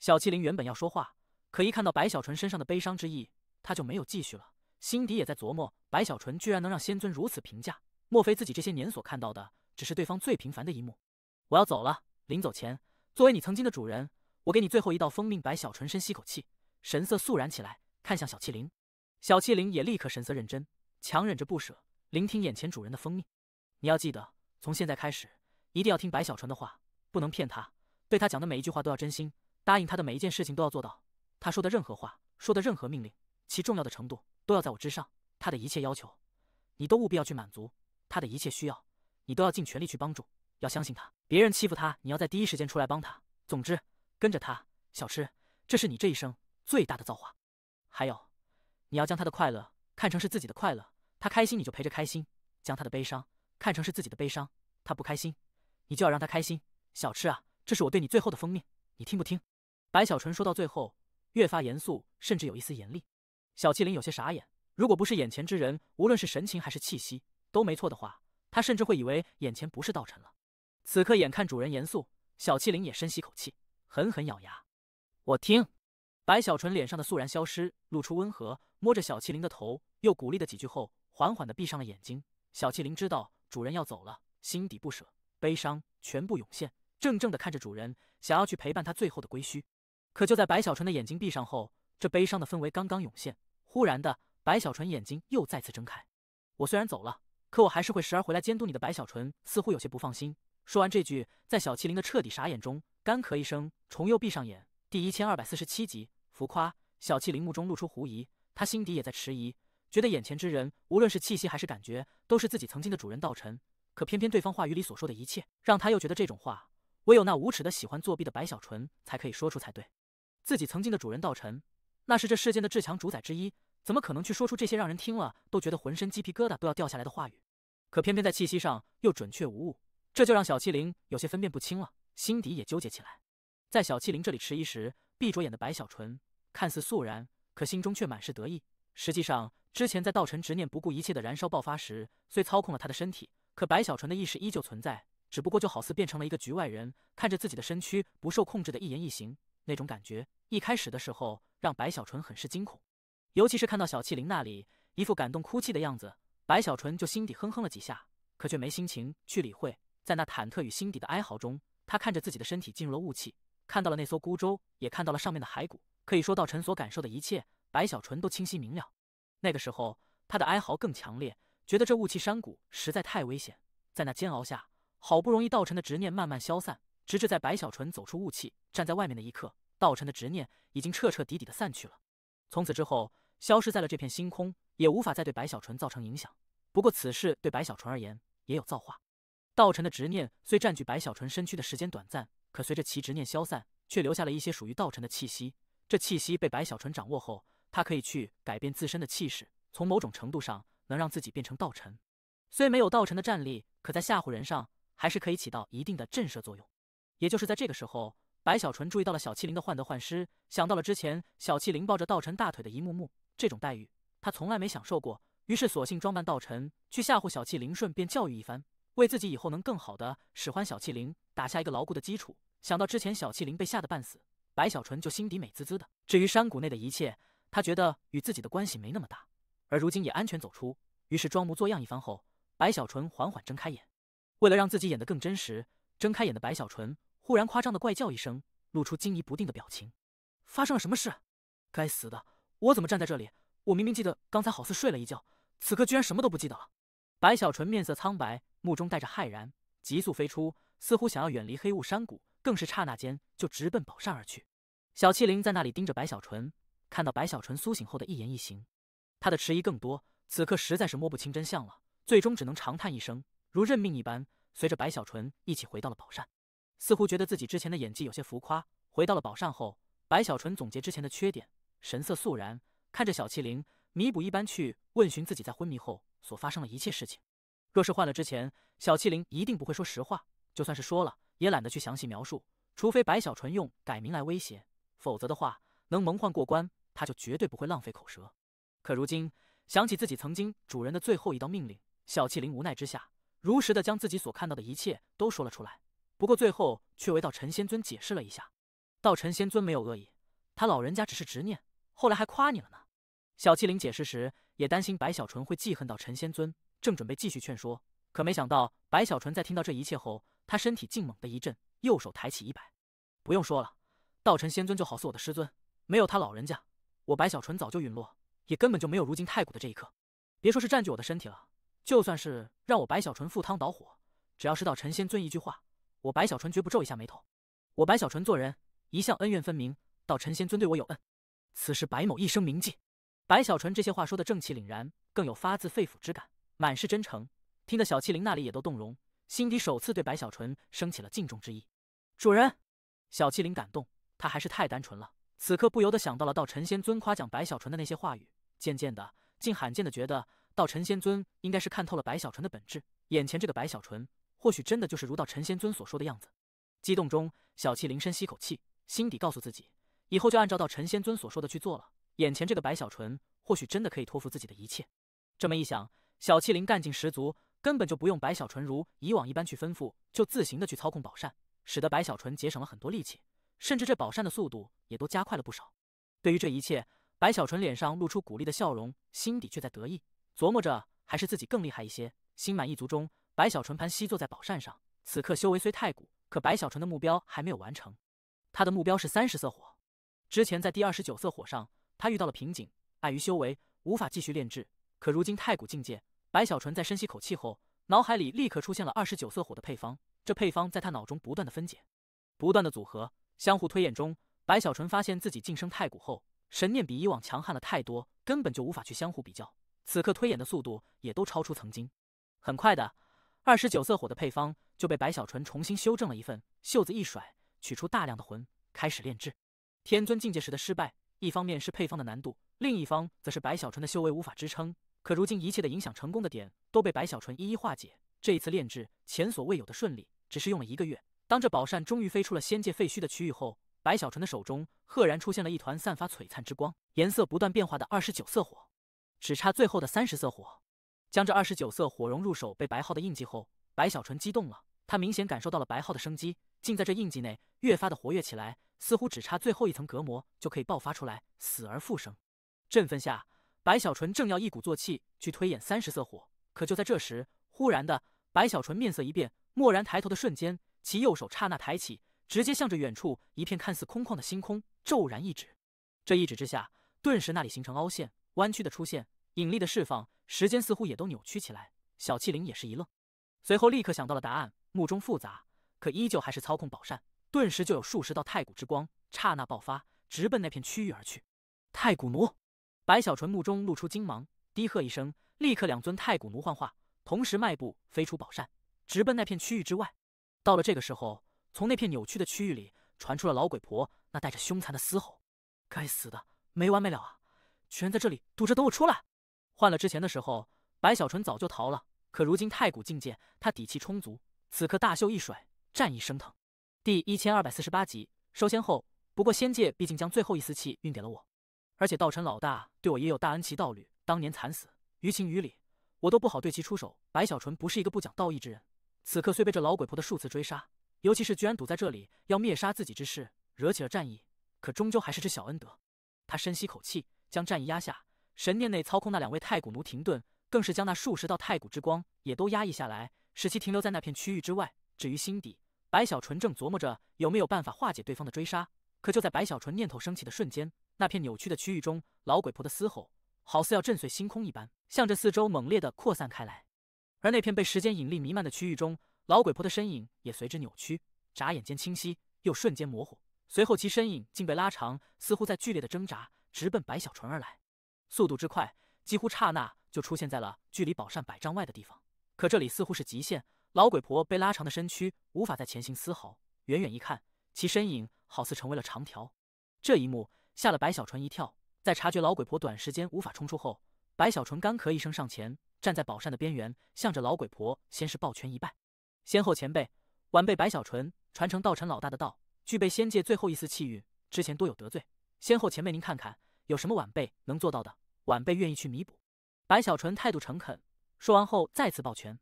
小麒麟原本要说话，可一看到白小纯身上的悲伤之意，他就没有继续了。心底也在琢磨，白小纯居然能让仙尊如此评价，莫非自己这些年所看到的，只是对方最平凡的一幕？我要走了。临走前，作为你曾经的主人，我给你最后一道封命。白小纯深吸口气，神色肃然起来，看向小麒麟。小麒麟也立刻神色认真，强忍着不舍，聆听眼前主人的封命。你要记得，从现在开始，一定要听白小纯的话，不能骗他，对他讲的每一句话都要真心，答应他的每一件事情都要做到，他说的任何话，说的任何命令。其重要的程度都要在我之上，他的一切要求，你都务必要去满足；他的一切需要，你都要尽全力去帮助。要相信他，别人欺负他，你要在第一时间出来帮他。总之，跟着他，小痴，这是你这一生最大的造化。还有，你要将他的快乐看成是自己的快乐，他开心你就陪着开心；将他的悲伤看成是自己的悲伤，他不开心，你就要让他开心。小痴啊，这是我对你最后的封命，你听不听？白小纯说到最后，越发严肃，甚至有一丝严厉。小麒麟有些傻眼，如果不是眼前之人无论是神情还是气息都没错的话，他甚至会以为眼前不是道臣了。此刻眼看主人严肃，小麒麟也深吸口气，狠狠咬牙。我听。白小纯脸上的肃然消失，露出温和，摸着小麒麟的头，又鼓励了几句后，缓缓的闭上了眼睛。小麒麟知道主人要走了，心底不舍悲伤全部涌现，怔怔的看着主人，想要去陪伴他最后的归墟。可就在白小纯的眼睛闭上后，这悲伤的氛围刚刚涌现。忽然的，白小纯眼睛又再次睁开。我虽然走了，可我还是会时而回来监督你的。白小纯似乎有些不放心，说完这句，在小麒麟的彻底傻眼中，干咳一声，重又闭上眼。第一千二百四十七集，浮夸。小麒麟目中露出狐疑，他心底也在迟疑，觉得眼前之人无论是气息还是感觉，都是自己曾经的主人道尘。可偏偏对方话语里所说的一切，让他又觉得这种话，唯有那无耻的喜欢作弊的白小纯才可以说出才对。自己曾经的主人道尘，那是这世间的至强主宰之一。怎么可能去说出这些让人听了都觉得浑身鸡皮疙瘩都要掉下来的话语？可偏偏在气息上又准确无误，这就让小麒麟有些分辨不清了，心底也纠结起来。在小麒麟这里迟疑时，闭着眼的白小纯看似肃然，可心中却满是得意。实际上，之前在道尘执念不顾一切的燃烧爆发时，虽操控了他的身体，可白小纯的意识依旧存在，只不过就好似变成了一个局外人，看着自己的身躯不受控制的一言一行，那种感觉一开始的时候让白小纯很是惊恐。尤其是看到小气灵那里一副感动哭泣的样子，白小纯就心底哼哼了几下，可却没心情去理会。在那忐忑与心底的哀嚎中，他看着自己的身体进入了雾气，看到了那艘孤舟，也看到了上面的骸骨。可以说，道尘所感受的一切，白小纯都清晰明了。那个时候，他的哀嚎更强烈，觉得这雾气山谷实在太危险。在那煎熬下，好不容易道尘的执念慢慢消散，直至在白小纯走出雾气，站在外面的一刻，道尘的执念已经彻彻底底的散去了。从此之后。消失在了这片星空，也无法再对白小纯造成影响。不过此事对白小纯而言也有造化。道尘的执念虽占据白小纯身躯的时间短暂，可随着其执念消散，却留下了一些属于道尘的气息。这气息被白小纯掌握后，他可以去改变自身的气势，从某种程度上能让自己变成道尘。虽没有道尘的战力，可在吓唬人上还是可以起到一定的震慑作用。也就是在这个时候，白小纯注意到了小麒灵的患得患失，想到了之前小麒灵抱着道尘大腿的一幕幕。这种待遇，他从来没享受过，于是索性装扮道臣去吓唬小气灵，顺便教育一番，为自己以后能更好的使唤小气灵打下一个牢固的基础。想到之前小气灵被吓得半死，白小纯就心底美滋滋的。至于山谷内的一切，他觉得与自己的关系没那么大，而如今也安全走出，于是装模作样一番后，白小纯缓缓睁开眼。为了让自己演得更真实，睁开眼的白小纯忽然夸张的怪叫一声，露出惊疑不定的表情。发生了什么事？该死的！我怎么站在这里？我明明记得刚才好似睡了一觉，此刻居然什么都不记得了。白小纯面色苍白，目中带着骇然，急速飞出，似乎想要远离黑雾山谷，更是刹那间就直奔宝扇而去。小麒麟在那里盯着白小纯，看到白小纯苏醒后的一言一行，他的迟疑更多，此刻实在是摸不清真相了，最终只能长叹一声，如认命一般，随着白小纯一起回到了宝扇。似乎觉得自己之前的演技有些浮夸，回到了宝扇后，白小纯总结之前的缺点。神色肃然，看着小麒麟，弥补一般去问询自己在昏迷后所发生的一切事情。若是换了之前，小麒麟一定不会说实话，就算是说了，也懒得去详细描述。除非白小纯用改名来威胁，否则的话，能蒙混过关，他就绝对不会浪费口舌。可如今想起自己曾经主人的最后一道命令，小麒麟无奈之下，如实的将自己所看到的一切都说了出来。不过最后却为道陈仙尊解释了一下，道陈仙尊没有恶意，他老人家只是执念。后来还夸你了呢。小麒麟解释时也担心白小纯会记恨到陈仙尊，正准备继续劝说，可没想到白小纯在听到这一切后，他身体竟猛地一震，右手抬起一摆。不用说了，道陈仙尊就好似我的师尊，没有他老人家，我白小纯早就陨落，也根本就没有如今太古的这一刻。别说是占据我的身体了，就算是让我白小纯赴汤蹈火，只要是道陈仙尊一句话，我白小纯绝不皱一下眉头。我白小纯做人一向恩怨分明，道陈仙尊对我有恩。此事白某一生铭记。白小纯这些话说的正气凛然，更有发自肺腑之感，满是真诚，听得小麒麟那里也都动容，心底首次对白小纯升起了敬重之意。主人，小麒麟感动，他还是太单纯了。此刻不由得想到了道陈仙尊夸奖白小纯的那些话语，渐渐的，竟罕见的觉得道陈仙尊应该是看透了白小纯的本质。眼前这个白小纯，或许真的就是如道陈仙尊所说的样子。激动中，小麒麟深吸口气，心底告诉自己。以后就按照到陈仙尊所说的去做了。眼前这个白小纯，或许真的可以托付自己的一切。这么一想，小器灵干劲十足，根本就不用白小纯如以往一般去吩咐，就自行的去操控宝扇，使得白小纯节省了很多力气，甚至这宝扇的速度也都加快了不少。对于这一切，白小纯脸上露出鼓励的笑容，心底却在得意，琢磨着还是自己更厉害一些。心满意足中，白小纯盘膝坐在宝扇上。此刻修为虽太古，可白小纯的目标还没有完成，他的目标是三十色火。之前在第二十九色火上，他遇到了瓶颈，碍于修为无法继续炼制。可如今太古境界，白小纯在深吸口气后，脑海里立刻出现了二十九色火的配方。这配方在他脑中不断的分解、不断的组合、相互推演中，白小纯发现自己晋升太古后，神念比以往强悍了太多，根本就无法去相互比较。此刻推演的速度也都超出曾经。很快的，二十九色火的配方就被白小纯重新修正了一份，袖子一甩，取出大量的魂，开始炼制。天尊境界时的失败，一方面是配方的难度，另一方则是白小纯的修为无法支撑。可如今一切的影响成功的点都被白小纯一一化解，这一次炼制前所未有的顺利，只是用了一个月。当这宝扇终于飞出了仙界废墟的区域后，白小纯的手中赫然出现了一团散发璀璨之光、颜色不断变化的二十九色火，只差最后的三十色火，将这二十九色火融入手被白号的印记后，白小纯激动了。他明显感受到了白浩的生机，竟在这印记内越发的活跃起来，似乎只差最后一层隔膜就可以爆发出来，死而复生。振奋下，白小纯正要一鼓作气去推演三十色火，可就在这时，忽然的，白小纯面色一变，蓦然抬头的瞬间，其右手刹那抬起，直接向着远处一片看似空旷的星空骤然一指。这一指之下，顿时那里形成凹陷、弯曲的出现，引力的释放，时间似乎也都扭曲起来。小气灵也是一愣，随后立刻想到了答案。目中复杂，可依旧还是操控宝扇，顿时就有数十道太古之光刹那爆发，直奔那片区域而去。太古奴，白小纯目中露出金芒，低喝一声，立刻两尊太古奴幻化，同时迈步飞出宝扇，直奔那片区域之外。到了这个时候，从那片扭曲的区域里传出了老鬼婆那带着凶残的嘶吼：“该死的，没完没了啊！居然在这里堵着等我出来！”换了之前的时候，白小纯早就逃了，可如今太古境界，他底气充足。此刻大袖一甩，战意升腾。第一千二百四十八集收仙后，不过仙界毕竟将最后一丝气运给了我，而且道尘老大对我也有大恩。其道侣当年惨死，于情于理，我都不好对其出手。白小纯不是一个不讲道义之人，此刻虽被这老鬼婆的数次追杀，尤其是居然堵在这里要灭杀自己之事，惹起了战意，可终究还是只小恩德。他深吸口气，将战意压下，神念内操控那两位太古奴停顿，更是将那数十道太古之光也都压抑下来。使其停留在那片区域之外。至于心底，白小纯正琢磨着有没有办法化解对方的追杀。可就在白小纯念头升起的瞬间，那片扭曲的区域中，老鬼婆的嘶吼好似要震碎星空一般，向着四周猛烈的扩散开来。而那片被时间引力弥漫的区域中，老鬼婆的身影也随之扭曲，眨眼间清晰，又瞬间模糊。随后其身影竟被拉长，似乎在剧烈的挣扎，直奔白小纯而来，速度之快，几乎刹那就出现在了距离宝扇百丈外的地方。可这里似乎是极限，老鬼婆被拉长的身躯无法再前行丝毫。远远一看，其身影好似成为了长条。这一幕吓了白小纯一跳。在察觉老鬼婆短时间无法冲出后，白小纯干咳一声上前，站在宝扇的边缘，向着老鬼婆先是抱拳一拜：“先后前辈，晚辈白小纯传承道尘老大的道，具备仙界最后一丝气运。之前多有得罪，先后前辈您看看有什么晚辈能做到的，晚辈愿意去弥补。”白小纯态度诚恳。说完后，再次抱拳，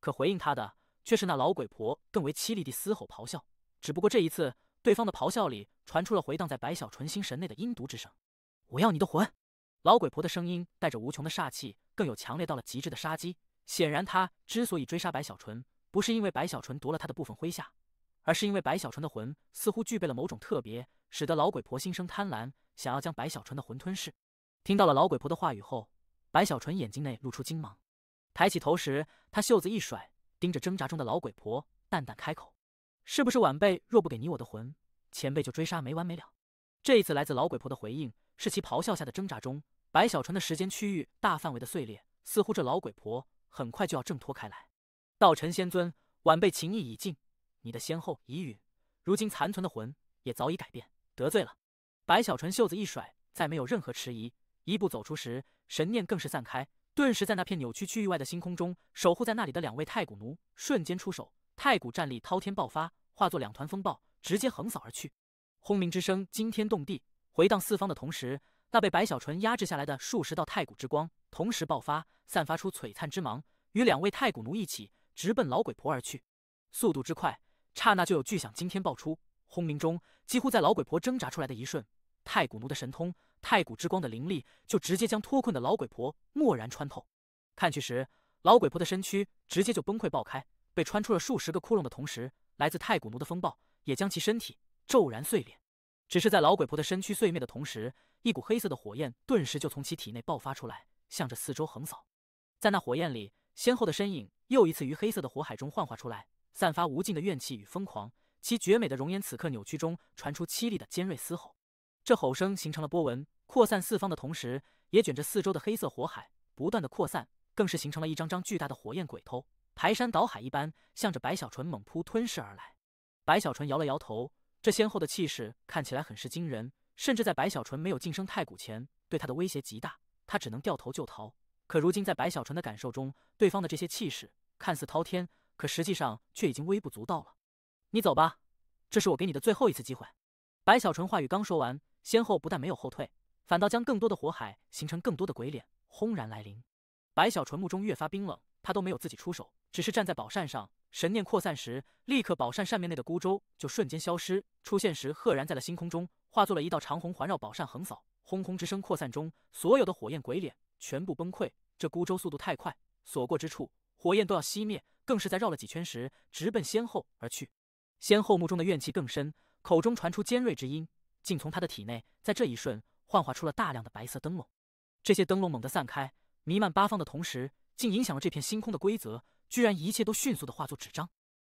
可回应他的却是那老鬼婆更为凄厉地嘶吼咆哮。只不过这一次，对方的咆哮里传出了回荡在白小纯心神内的阴毒之声：“我要你的魂！”老鬼婆的声音带着无穷的煞气，更有强烈到了极致的杀机。显然，她之所以追杀白小纯，不是因为白小纯夺了他的部分麾下，而是因为白小纯的魂似乎具备了某种特别，使得老鬼婆心生贪婪，想要将白小纯的魂吞噬。听到了老鬼婆的话语后，白小纯眼睛内露出惊芒。抬起头时，他袖子一甩，盯着挣扎中的老鬼婆，淡淡开口：“是不是晚辈若不给你我的魂，前辈就追杀没完没了？”这一次来自老鬼婆的回应是其咆哮下的挣扎中，白小纯的时间区域大范围的碎裂，似乎这老鬼婆很快就要挣脱开来。道尘仙尊，晚辈情意已尽，你的先后已陨，如今残存的魂也早已改变，得罪了。白小纯袖子一甩，再没有任何迟疑，一步走出时，神念更是散开。顿时，在那片扭曲区域外的星空中，守护在那里的两位太古奴瞬间出手，太古战力滔天爆发，化作两团风暴，直接横扫而去，轰鸣之声惊天动地，回荡四方的同时，那被白小纯压制下来的数十道太古之光同时爆发，散发出璀璨之芒，与两位太古奴一起直奔老鬼婆而去，速度之快，刹那就有巨响惊天爆出，轰鸣中，几乎在老鬼婆挣扎出来的一瞬，太古奴的神通。太古之光的灵力就直接将脱困的老鬼婆蓦然穿透，看去时，老鬼婆的身躯直接就崩溃爆开，被穿出了数十个窟窿的同时，来自太古奴的风暴也将其身体骤然碎裂。只是在老鬼婆的身躯碎灭的同时，一股黑色的火焰顿时就从其体内爆发出来，向着四周横扫。在那火焰里，先后的身影又一次于黑色的火海中幻化出来，散发无尽的怨气与疯狂。其绝美的容颜此刻扭曲中传出凄厉的尖锐嘶吼，这吼声形成了波纹。扩散四方的同时，也卷着四周的黑色火海不断的扩散，更是形成了一张张巨大的火焰鬼头，排山倒海一般向着白小纯猛扑吞噬而来。白小纯摇了摇头，这先后的气势看起来很是惊人，甚至在白小纯没有晋升太古前，对他的威胁极大，他只能掉头就逃。可如今在白小纯的感受中，对方的这些气势看似滔天，可实际上却已经微不足道了。你走吧，这是我给你的最后一次机会。白小纯话语刚说完，先后不但没有后退。反倒将更多的火海形成更多的鬼脸，轰然来临。白小纯目中越发冰冷，他都没有自己出手，只是站在宝扇上，神念扩散时，立刻宝扇扇面内的孤舟就瞬间消失。出现时，赫然在了星空中，化作了一道长虹环绕宝扇横扫，轰轰之声扩散中，所有的火焰鬼脸全部崩溃。这孤舟速度太快，所过之处火焰都要熄灭，更是在绕了几圈时，直奔仙后而去。仙后目中的怨气更深，口中传出尖锐之音，竟从他的体内，在这一瞬。幻化出了大量的白色灯笼，这些灯笼猛地散开，弥漫八方的同时，竟影响了这片星空的规则，居然一切都迅速的化作纸张，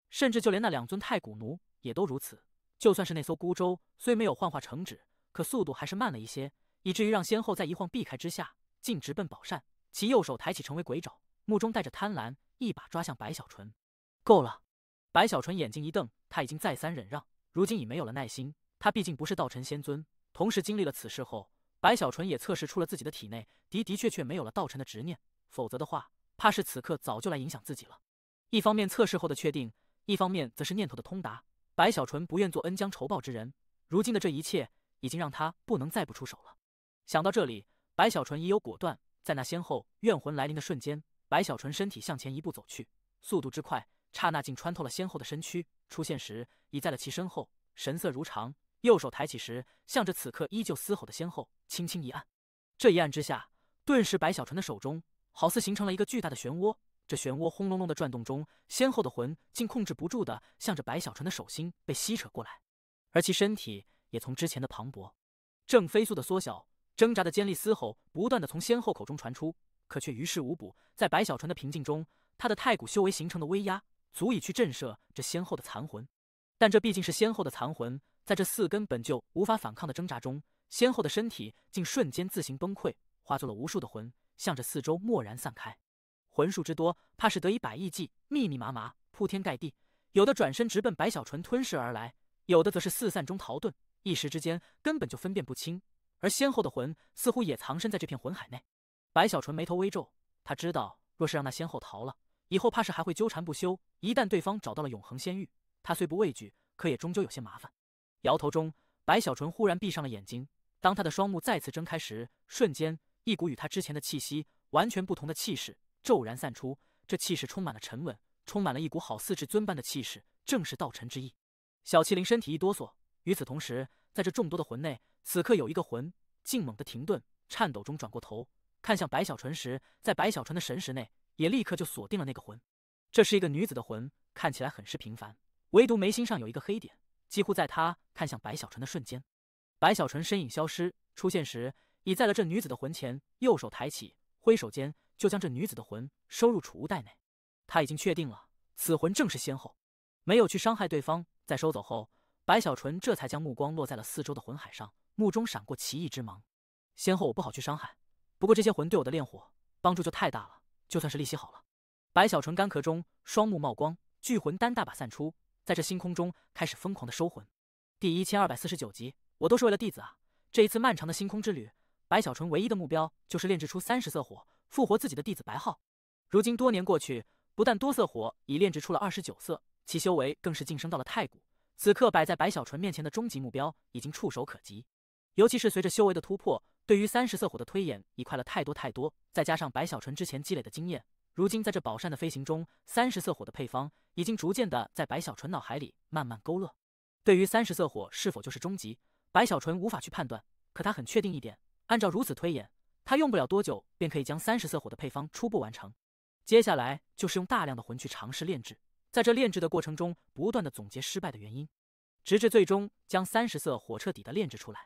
甚至就连那两尊太古奴也都如此。就算是那艘孤舟，虽没有幻化成纸，可速度还是慢了一些，以至于让先后在一晃避开之下，径直奔宝扇。其右手抬起成为鬼爪，目中带着贪婪，一把抓向白小纯。够了！白小纯眼睛一瞪，他已经再三忍让，如今已没有了耐心。他毕竟不是道尘仙尊。同时经历了此事后，白小纯也测试出了自己的体内的的确确没有了道尘的执念，否则的话，怕是此刻早就来影响自己了。一方面测试后的确定，一方面则是念头的通达。白小纯不愿做恩将仇报之人，如今的这一切已经让他不能再不出手了。想到这里，白小纯已有果断，在那先后怨魂来临的瞬间，白小纯身体向前一步走去，速度之快，刹那竟穿透了先后的身躯，出现时已在了其身后，神色如常。右手抬起时，向着此刻依旧嘶吼的仙后轻轻一按，这一按之下，顿时白小纯的手中好似形成了一个巨大的漩涡。这漩涡轰隆隆的转动中，仙后的魂竟控制不住的向着白小纯的手心被吸扯过来，而其身体也从之前的磅礴，正飞速的缩小。挣扎的尖利嘶吼不断的从仙后口中传出，可却于事无补。在白小纯的平静中，他的太古修为形成的威压足以去震慑这仙后的残魂，但这毕竟是仙后的残魂。在这四根本就无法反抗的挣扎中，先后的身体竟瞬间自行崩溃，化作了无数的魂，向着四周蓦然散开。魂数之多，怕是得以百亿计，密密麻麻，铺天盖地。有的转身直奔白小纯吞噬而来，有的则是四散中逃遁，一时之间根本就分辨不清。而先后的魂似乎也藏身在这片魂海内。白小纯眉头微皱，他知道，若是让那先后逃了，以后怕是还会纠缠不休。一旦对方找到了永恒仙域，他虽不畏惧，可也终究有些麻烦。摇头中，白小纯忽然闭上了眼睛。当他的双目再次睁开时，瞬间一股与他之前的气息完全不同的气势骤然散出。这气势充满了沉稳，充满了一股好似至尊般的气势，正是道尘之意。小麒麟身体一哆嗦。与此同时，在这众多的魂内，此刻有一个魂竟猛地停顿，颤抖中转过头看向白小纯时，在白小纯的神识内也立刻就锁定了那个魂。这是一个女子的魂，看起来很是平凡，唯独眉心上有一个黑点。几乎在他看向白小纯的瞬间，白小纯身影消失，出现时已在了这女子的魂前，右手抬起，挥手间就将这女子的魂收入储物袋内。他已经确定了，此魂正是先后，没有去伤害对方。在收走后，白小纯这才将目光落在了四周的魂海上，目中闪过奇异之芒。先后我不好去伤害，不过这些魂对我的炼火帮助就太大了，就算是利息好了。白小纯干咳中，双目冒光，聚魂丹大把散出。在这星空中开始疯狂的收魂。第一千二百四十九集，我都是为了弟子啊！这一次漫长的星空之旅，白小纯唯一的目标就是炼制出三十色火，复活自己的弟子白浩。如今多年过去，不但多色火已炼制出了二十九色，其修为更是晋升到了太古。此刻摆在白小纯面前的终极目标已经触手可及。尤其是随着修为的突破，对于三十色火的推演已快了太多太多。再加上白小纯之前积累的经验。如今，在这宝扇的飞行中，三十色火的配方已经逐渐的在白小纯脑海里慢慢勾勒。对于三十色火是否就是终极，白小纯无法去判断。可他很确定一点，按照如此推演，他用不了多久便可以将三十色火的配方初步完成。接下来就是用大量的魂去尝试炼制，在这炼制的过程中，不断的总结失败的原因，直至最终将三十色火彻底的炼制出来。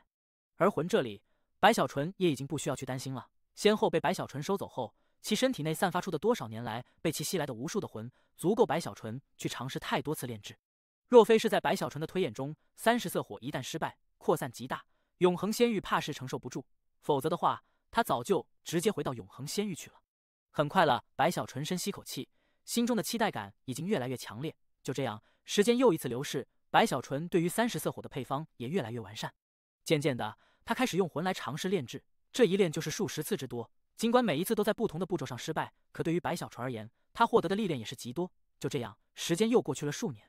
而魂这里，白小纯也已经不需要去担心了。先后被白小纯收走后。其身体内散发出的多少年来被其吸来的无数的魂，足够白小纯去尝试太多次炼制。若非是在白小纯的推演中，三十色火一旦失败，扩散极大，永恒仙域怕是承受不住。否则的话，他早就直接回到永恒仙域去了。很快了，白小纯深吸口气，心中的期待感已经越来越强烈。就这样，时间又一次流逝，白小纯对于三十色火的配方也越来越完善。渐渐的，他开始用魂来尝试炼制，这一炼就是数十次之多。尽管每一次都在不同的步骤上失败，可对于白小纯而言，他获得的历练也是极多。就这样，时间又过去了数年，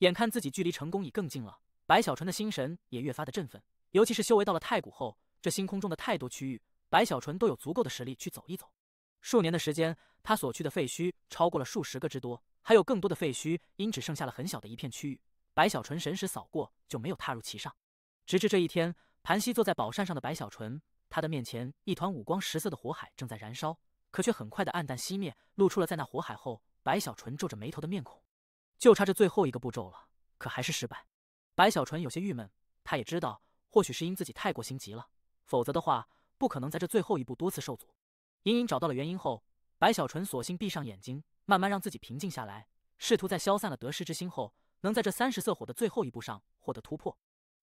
眼看自己距离成功已更近了，白小纯的心神也越发的振奋。尤其是修为到了太古后，这星空中的太多区域，白小纯都有足够的实力去走一走。数年的时间，他所去的废墟超过了数十个之多，还有更多的废墟因只剩下了很小的一片区域，白小纯神识扫过就没有踏入其上。直至这一天，盘膝坐在宝扇上的白小纯。他的面前，一团五光十色的火海正在燃烧，可却很快的暗淡熄灭，露出了在那火海后白小纯皱着眉头的面孔。就差这最后一个步骤了，可还是失败。白小纯有些郁闷，他也知道，或许是因自己太过心急了，否则的话，不可能在这最后一步多次受阻。隐隐找到了原因后，白小纯索性闭上眼睛，慢慢让自己平静下来，试图在消散了得失之心后，能在这三十色火的最后一步上获得突破。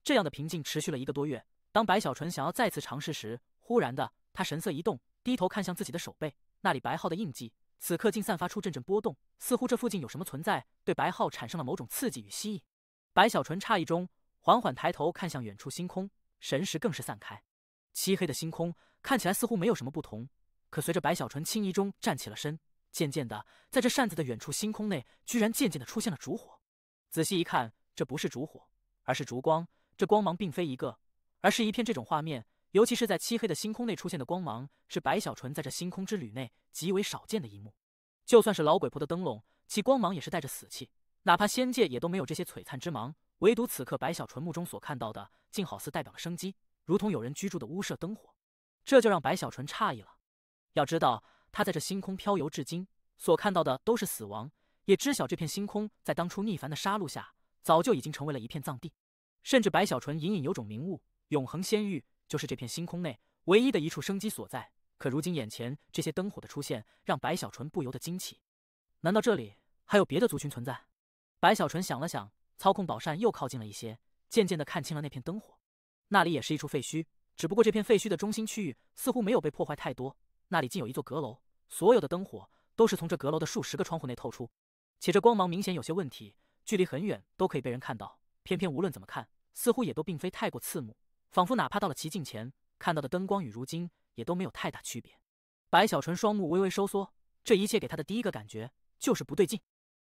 这样的平静持续了一个多月。当白小纯想要再次尝试时，忽然的，他神色一动，低头看向自己的手背，那里白浩的印记，此刻竟散发出阵阵波动，似乎这附近有什么存在，对白浩产生了某种刺激与吸引。白小纯诧异中，缓缓抬头看向远处星空，神识更是散开。漆黑的星空看起来似乎没有什么不同，可随着白小纯轻移中站起了身，渐渐的，在这扇子的远处星空内，居然渐渐的出现了烛火。仔细一看，这不是烛火，而是烛光。这光芒并非一个。而是一片这种画面，尤其是在漆黑的星空内出现的光芒，是白小纯在这星空之旅内极为少见的一幕。就算是老鬼婆的灯笼，其光芒也是带着死气，哪怕仙界也都没有这些璀璨之芒。唯独此刻白小纯目中所看到的，竟好似代表了生机，如同有人居住的屋舍灯火。这就让白小纯诧异了。要知道，他在这星空飘游至今，所看到的都是死亡，也知晓这片星空在当初逆凡的杀戮下，早就已经成为了一片葬地。甚至白小纯隐隐有种明悟。永恒仙域就是这片星空内唯一的一处生机所在。可如今眼前这些灯火的出现，让白小纯不由得惊奇：难道这里还有别的族群存在？白小纯想了想，操控宝扇又靠近了一些，渐渐地看清了那片灯火。那里也是一处废墟，只不过这片废墟的中心区域似乎没有被破坏太多。那里竟有一座阁楼，所有的灯火都是从这阁楼的数十个窗户内透出，且这光芒明显有些问题，距离很远都可以被人看到。偏偏无论怎么看，似乎也都并非太过刺目。仿佛哪怕到了奇境前看到的灯光与如今也都没有太大区别。白小纯双目微微收缩，这一切给他的第一个感觉就是不对劲。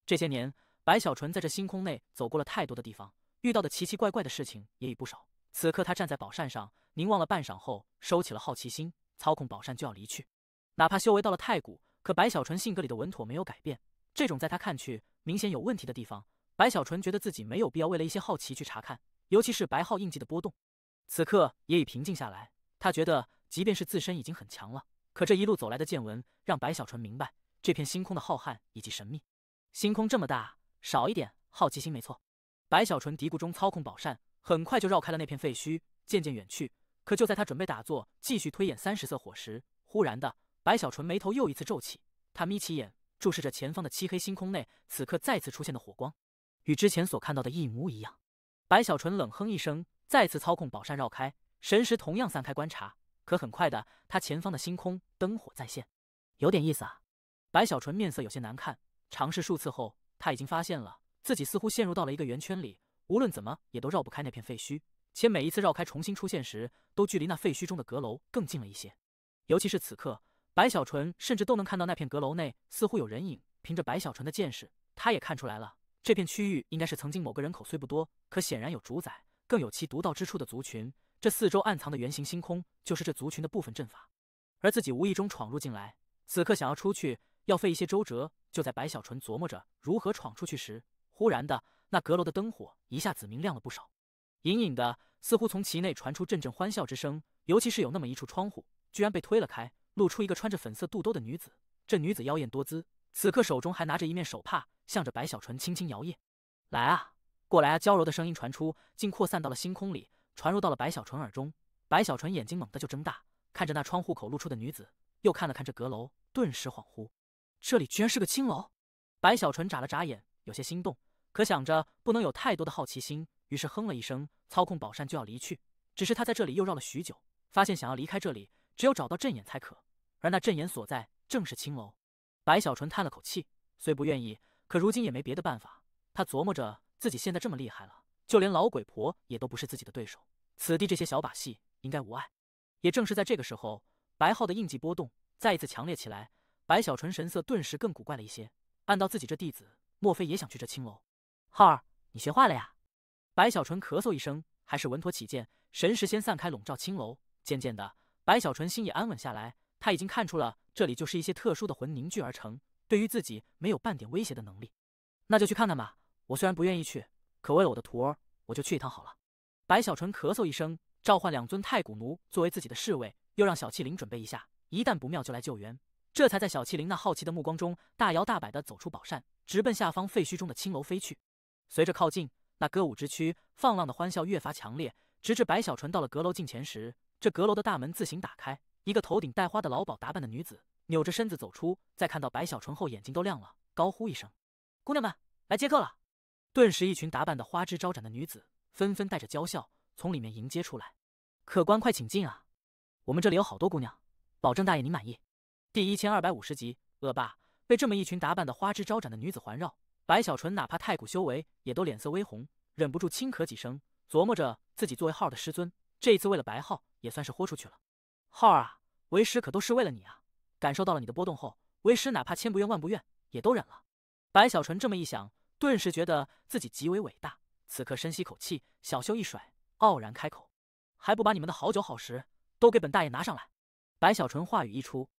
这些年，白小纯在这星空内走过了太多的地方，遇到的奇奇怪怪的事情也已不少。此刻他站在宝扇上，凝望了半晌后，收起了好奇心，操控宝扇就要离去。哪怕修为到了太古，可白小纯性格里的稳妥没有改变。这种在他看去明显有问题的地方，白小纯觉得自己没有必要为了一些好奇去查看，尤其是白号印记的波动。此刻也已平静下来，他觉得，即便是自身已经很强了，可这一路走来的见闻，让白小纯明白这片星空的浩瀚以及神秘。星空这么大，少一点好奇心没错。白小纯嘀咕中操控宝扇，很快就绕开了那片废墟，渐渐远去。可就在他准备打坐，继续推演三十色火时，忽然的，白小纯眉头又一次皱起。他眯起眼，注视着前方的漆黑星空内，此刻再次出现的火光，与之前所看到的一模一样。白小纯冷哼一声。再次操控宝扇绕开，神识同样散开观察。可很快的，他前方的星空灯火再现，有点意思啊！白小纯面色有些难看。尝试数次后，他已经发现了自己似乎陷入到了一个圆圈里，无论怎么也都绕不开那片废墟。且每一次绕开重新出现时，都距离那废墟中的阁楼更近了一些。尤其是此刻，白小纯甚至都能看到那片阁楼内似乎有人影。凭着白小纯的见识，他也看出来了，这片区域应该是曾经某个人口虽不多，可显然有主宰。更有其独到之处的族群，这四周暗藏的圆形星空就是这族群的部分阵法，而自己无意中闯入进来，此刻想要出去要费一些周折。就在白小纯琢磨着如何闯出去时，忽然的那阁楼的灯火一下子明亮了不少，隐隐的似乎从其内传出阵阵欢笑之声，尤其是有那么一处窗户居然被推了开，露出一个穿着粉色肚兜的女子，这女子妖艳多姿，此刻手中还拿着一面手帕，向着白小纯轻轻摇曳，来啊！过来啊！娇柔的声音传出，竟扩散到了星空里，传入到了白小纯耳中。白小纯眼睛猛地就睁大，看着那窗户口露出的女子，又看了看这阁楼，顿时恍惚，这里居然是个青楼。白小纯眨了眨眼，有些心动，可想着不能有太多的好奇心，于是哼了一声，操控宝扇就要离去。只是他在这里又绕了许久，发现想要离开这里，只有找到阵眼才可。而那阵眼所在，正是青楼。白小纯叹了口气，虽不愿意，可如今也没别的办法。他琢磨着。自己现在这么厉害了，就连老鬼婆也都不是自己的对手。此地这些小把戏应该无碍。也正是在这个时候，白浩的印记波动再一次强烈起来，白小纯神色顿时更古怪了一些。暗道自己这弟子，莫非也想去这青楼？浩儿，你学坏了呀！白小纯咳嗽一声，还是稳妥起见，神识先散开，笼罩青楼。渐渐的，白小纯心也安稳下来。他已经看出了这里就是一些特殊的魂凝聚而成，对于自己没有半点威胁的能力。那就去看看吧。我虽然不愿意去，可为了我的徒儿，我就去一趟好了。白小纯咳嗽一声，召唤两尊太古奴作为自己的侍卫，又让小麒麟准备一下，一旦不妙就来救援。这才在小麒麟那好奇的目光中，大摇大摆的走出宝扇，直奔下方废墟中的青楼飞去。随着靠近，那歌舞之区放浪的欢笑越发强烈，直至白小纯到了阁楼近前时，这阁楼的大门自行打开，一个头顶带花的老鸨打扮的女子扭着身子走出，在看到白小纯后，眼睛都亮了，高呼一声：“姑娘们，来接客了！”顿时，一群打扮的花枝招展的女子纷纷带着娇笑从里面迎接出来。客官快请进啊！我们这里有好多姑娘，保证大爷您满意。第一千二百五十集，恶霸被这么一群打扮的花枝招展的女子环绕，白小纯哪怕太古修为，也都脸色微红，忍不住轻咳几声，琢磨着自己作为浩的师尊，这一次为了白浩也算是豁出去了。浩儿啊，为师可都是为了你啊！感受到了你的波动后，为师哪怕千不愿万不愿，也都忍了。白小纯这么一想。顿时觉得自己极为伟大，此刻深吸口气，小袖一甩，傲然开口：“还不把你们的好酒好食都给本大爷拿上来！”白小纯话语一出，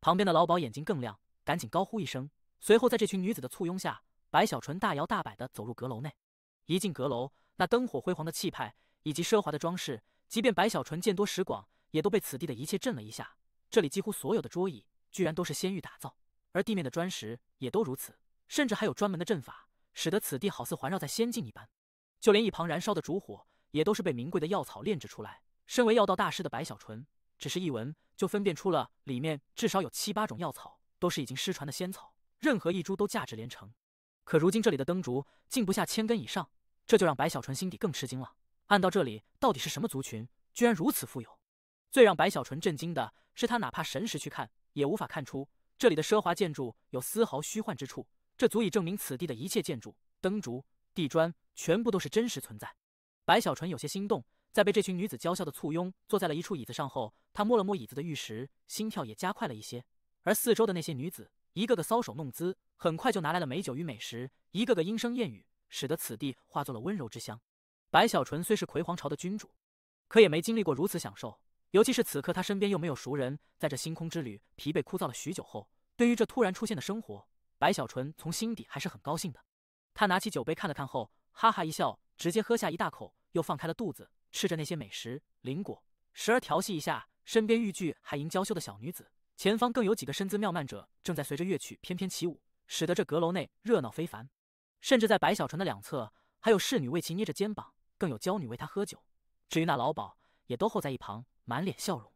旁边的老鸨眼睛更亮，赶紧高呼一声。随后，在这群女子的簇拥下，白小纯大摇大摆的走入阁楼内。一进阁楼，那灯火辉煌的气派以及奢华的装饰，即便白小纯见多识广，也都被此地的一切震了一下。这里几乎所有的桌椅居然都是仙玉打造，而地面的砖石也都如此，甚至还有专门的阵法。使得此地好似环绕在仙境一般，就连一旁燃烧的烛火也都是被名贵的药草炼制出来。身为药道大师的白小纯，只是一闻就分辨出了里面至少有七八种药草，都是已经失传的仙草，任何一株都价值连城。可如今这里的灯烛竟不下千根以上，这就让白小纯心底更吃惊了。按到这里，到底是什么族群，居然如此富有？最让白小纯震惊的是，他哪怕神识去看，也无法看出这里的奢华建筑有丝毫虚幻之处。这足以证明此地的一切建筑、灯烛、地砖全部都是真实存在。白小纯有些心动，在被这群女子娇笑的簇拥，坐在了一处椅子上后，她摸了摸椅子的玉石，心跳也加快了一些。而四周的那些女子一个个搔首弄姿，很快就拿来了美酒与美食，一个个莺声燕语，使得此地化作了温柔之乡。白小纯虽是葵皇朝的君主，可也没经历过如此享受。尤其是此刻他身边又没有熟人，在这星空之旅疲惫枯燥了许久后，对于这突然出现的生活。白小纯从心底还是很高兴的，他拿起酒杯看了看后，哈哈一笑，直接喝下一大口，又放开了肚子吃着那些美食、灵果，时而调戏一下身边玉句还迎娇羞的小女子。前方更有几个身姿妙曼者正在随着乐曲翩翩起舞，使得这阁楼内热闹非凡。甚至在白小纯的两侧，还有侍女为其捏着肩膀，更有娇女为他喝酒。至于那老鸨，也都候在一旁，满脸笑容。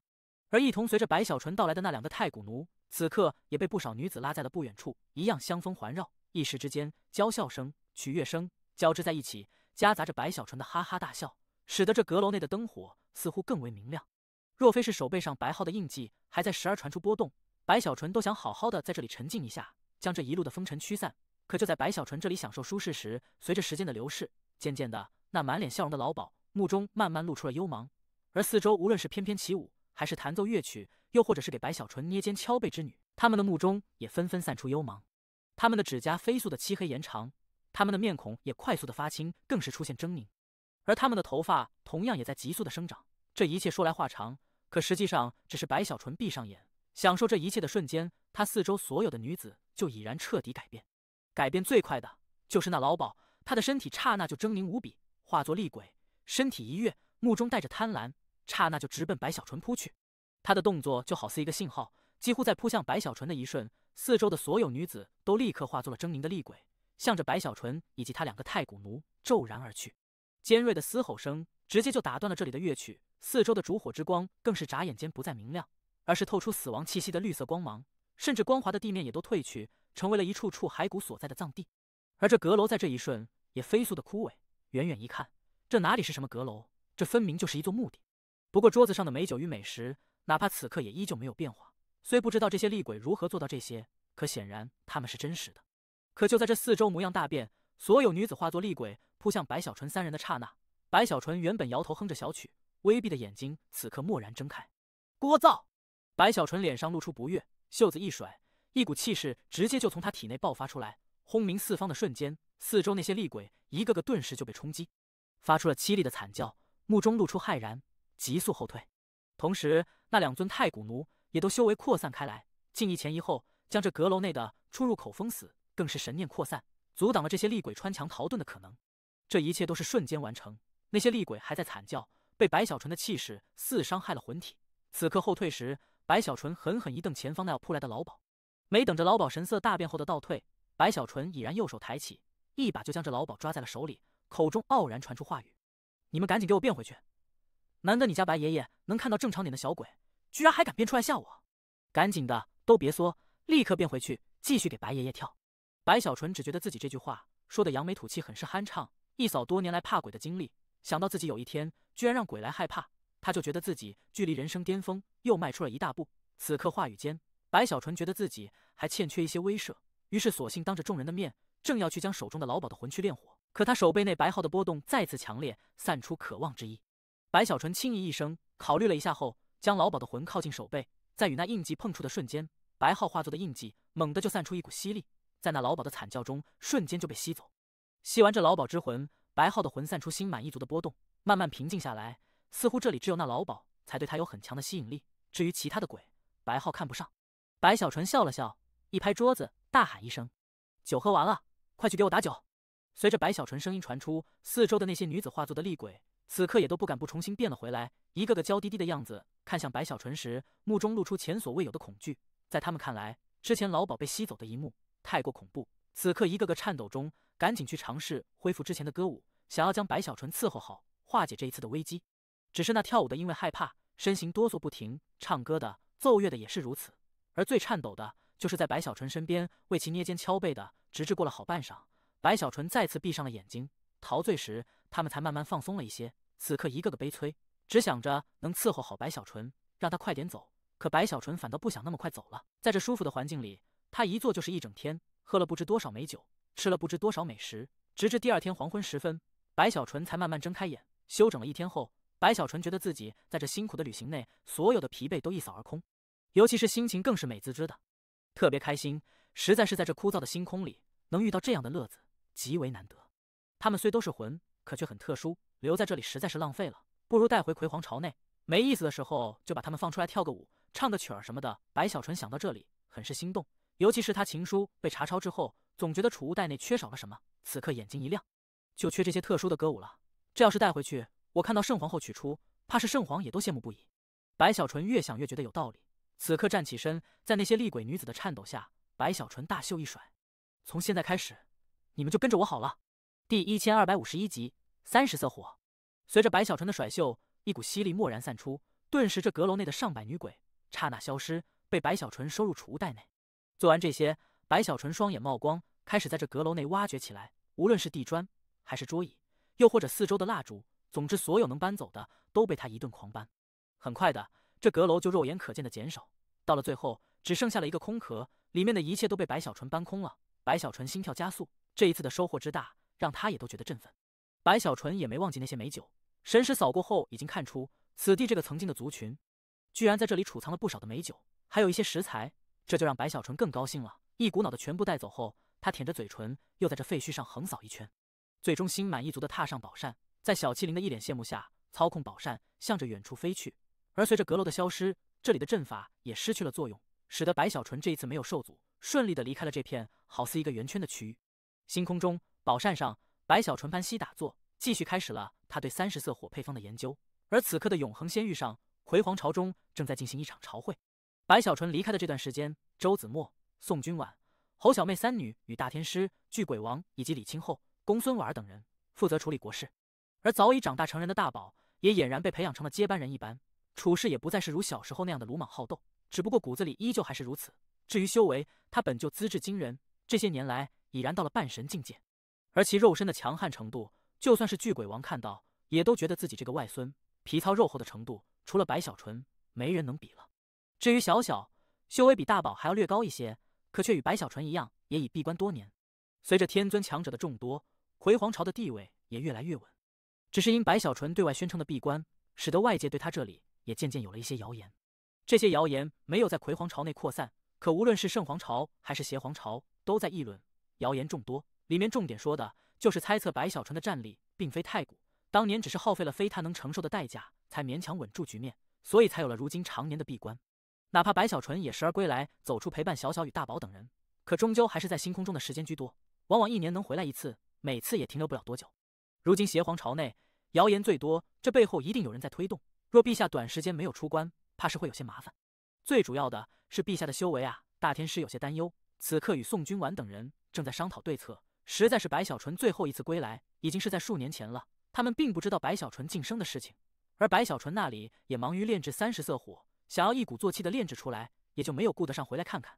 而一同随着白小纯到来的那两个太古奴。此刻也被不少女子拉在了不远处，一样香风环绕，一时之间，娇笑声、取悦声交织在一起，夹杂着白小纯的哈哈大笑，使得这阁楼内的灯火似乎更为明亮。若非是手背上白号的印记还在时而传出波动，白小纯都想好好的在这里沉浸一下，将这一路的风尘驱散。可就在白小纯这里享受舒适时，随着时间的流逝，渐渐的，那满脸笑容的老鸨目中慢慢露出了幽芒，而四周无论是翩翩起舞，还是弹奏乐曲。又或者是给白小纯捏肩敲背之女，他们的目中也纷纷散出幽芒，他们的指甲飞速的漆黑延长，他们的面孔也快速的发青，更是出现狰狞，而他们的头发同样也在急速的生长。这一切说来话长，可实际上只是白小纯闭上眼享受这一切的瞬间，他四周所有的女子就已然彻底改变。改变最快的就是那老鸨，她的身体刹那就狰狞无比，化作厉鬼，身体一跃，目中带着贪婪，刹那就直奔白小纯扑去。他的动作就好似一个信号，几乎在扑向白小纯的一瞬，四周的所有女子都立刻化作了狰狞的厉鬼，向着白小纯以及他两个太古奴骤然而去。尖锐的嘶吼声直接就打断了这里的乐曲，四周的烛火之光更是眨眼间不再明亮，而是透出死亡气息的绿色光芒，甚至光滑的地面也都褪去，成为了一处处骸骨所在的葬地。而这阁楼在这一瞬也飞速的枯萎，远远一看，这哪里是什么阁楼，这分明就是一座墓地。不过桌子上的美酒与美食。哪怕此刻也依旧没有变化。虽不知道这些厉鬼如何做到这些，可显然他们是真实的。可就在这四周模样大变，所有女子化作厉鬼扑向白小纯三人的刹那，白小纯原本摇头哼着小曲，微闭的眼睛此刻蓦然睁开。聒噪！白小纯脸上露出不悦，袖子一甩，一股气势直接就从他体内爆发出来，轰鸣四方的瞬间，四周那些厉鬼一个个顿时就被冲击，发出了凄厉的惨叫，目中露出骇然，急速后退。同时，那两尊太古奴也都修为扩散开来，竟一前一后将这阁楼内的出入口封死，更是神念扩散，阻挡了这些厉鬼穿墙逃遁的可能。这一切都是瞬间完成。那些厉鬼还在惨叫，被白小纯的气势似伤害了魂体。此刻后退时，白小纯狠狠一瞪前方那要扑来的老鸨，没等着老鸨神色大变后的倒退，白小纯已然右手抬起，一把就将这老鸨抓在了手里，口中傲然传出话语：“你们赶紧给我变回去！”难得你家白爷爷能看到正常点的小鬼，居然还敢变出来吓我！赶紧的，都别缩，立刻变回去，继续给白爷爷跳。白小纯只觉得自己这句话说的扬眉吐气，很是酣畅。一扫多年来怕鬼的经历，想到自己有一天居然让鬼来害怕，他就觉得自己距离人生巅峰又迈出了一大步。此刻话语间，白小纯觉得自己还欠缺一些威慑，于是索性当着众人的面，正要去将手中的老鸨的魂躯炼火，可他手背内白号的波动再次强烈，散出渴望之意。白小纯轻咦一声，考虑了一下后，将老鸨的魂靠近手背，在与那印记碰触的瞬间，白浩化作的印记猛地就散出一股吸力，在那老鸨的惨叫中，瞬间就被吸走。吸完这老鸨之魂，白浩的魂散出心满意足的波动，慢慢平静下来。似乎这里只有那老鸨才对他有很强的吸引力，至于其他的鬼，白浩看不上。白小纯笑了笑，一拍桌子，大喊一声：“酒喝完了，快去给我打酒！”随着白小纯声音传出，四周的那些女子化作的厉鬼。此刻也都不敢不重新变了回来，一个个娇滴滴的样子看向白小纯时，目中露出前所未有的恐惧。在他们看来，之前老鸨被吸走的一幕太过恐怖。此刻一个个颤抖中，赶紧去尝试恢复之前的歌舞，想要将白小纯伺候好，化解这一次的危机。只是那跳舞的因为害怕，身形哆嗦不停；唱歌的、奏乐的也是如此。而最颤抖的就是在白小纯身边为其捏肩敲背的。直至过了好半晌，白小纯再次闭上了眼睛，陶醉时，他们才慢慢放松了一些。此刻一个个悲催，只想着能伺候好白小纯，让他快点走。可白小纯反倒不想那么快走了，在这舒服的环境里，他一坐就是一整天，喝了不知多少美酒，吃了不知多少美食，直至第二天黄昏时分，白小纯才慢慢睁开眼。休整了一天后，白小纯觉得自己在这辛苦的旅行内，所有的疲惫都一扫而空，尤其是心情更是美滋滋的，特别开心。实在是在这枯燥的星空里，能遇到这样的乐子，极为难得。他们虽都是魂，可却很特殊。留在这里实在是浪费了，不如带回葵皇朝内。没意思的时候就把他们放出来跳个舞、唱个曲儿什么的。白小纯想到这里，很是心动。尤其是他情书被查抄之后，总觉得储物袋内缺少了什么。此刻眼睛一亮，就缺这些特殊的歌舞了。这要是带回去，我看到圣皇后取出，怕是圣皇也都羡慕不已。白小纯越想越觉得有道理。此刻站起身，在那些厉鬼女子的颤抖下，白小纯大袖一甩：“从现在开始，你们就跟着我好了。”第一千二百五十一集。三十色火，随着白小纯的甩袖，一股吸力蓦然散出，顿时这阁楼内的上百女鬼刹那消失，被白小纯收入储物袋内。做完这些，白小纯双眼冒光，开始在这阁楼内挖掘起来。无论是地砖，还是桌椅，又或者四周的蜡烛，总之所有能搬走的都被他一顿狂搬。很快的，这阁楼就肉眼可见的减少，到了最后只剩下了一个空壳，里面的一切都被白小纯搬空了。白小纯心跳加速，这一次的收获之大，让他也都觉得振奋。白小纯也没忘记那些美酒，神识扫过后，已经看出此地这个曾经的族群，居然在这里储藏了不少的美酒，还有一些食材，这就让白小纯更高兴了。一股脑的全部带走后，他舔着嘴唇，又在这废墟上横扫一圈，最终心满意足的踏上宝扇，在小麒麟的一脸羡慕下，操控宝扇向着远处飞去。而随着阁楼的消失，这里的阵法也失去了作用，使得白小纯这一次没有受阻，顺利的离开了这片好似一个圆圈的区域。星空中，宝扇上。白小纯盘膝打坐，继续开始了他对三十色火配方的研究。而此刻的永恒仙域上，葵皇朝中正在进行一场朝会。白小纯离开的这段时间，周子墨、宋君婉、侯小妹三女与大天师、巨鬼王以及李清后、公孙婉儿等人负责处理国事。而早已长大成人的大宝，也俨然被培养成了接班人一般，处事也不再是如小时候那样的鲁莽好斗，只不过骨子里依旧还是如此。至于修为，他本就资质惊人，这些年来已然到了半神境界。而其肉身的强悍程度，就算是巨鬼王看到，也都觉得自己这个外孙皮糙肉厚的程度，除了白小纯，没人能比了。至于小小，修为比大宝还要略高一些，可却与白小纯一样，也已闭关多年。随着天尊强者的众多，葵皇朝的地位也越来越稳。只是因白小纯对外宣称的闭关，使得外界对他这里也渐渐有了一些谣言。这些谣言没有在葵皇朝内扩散，可无论是圣皇朝还是邪皇朝，都在议论，谣言众多。里面重点说的就是猜测白小纯的战力并非太古，当年只是耗费了非他能承受的代价，才勉强稳住局面，所以才有了如今常年的闭关。哪怕白小纯也时而归来，走出陪伴小小与大宝等人，可终究还是在星空中的时间居多，往往一年能回来一次，每次也停留不了多久。如今邪皇朝内谣言最多，这背后一定有人在推动。若陛下短时间没有出关，怕是会有些麻烦。最主要的是陛下的修为啊，大天师有些担忧。此刻与宋君婉等人正在商讨对策。实在是白小纯最后一次归来，已经是在数年前了。他们并不知道白小纯晋升的事情，而白小纯那里也忙于炼制三十色火，想要一鼓作气的炼制出来，也就没有顾得上回来看看。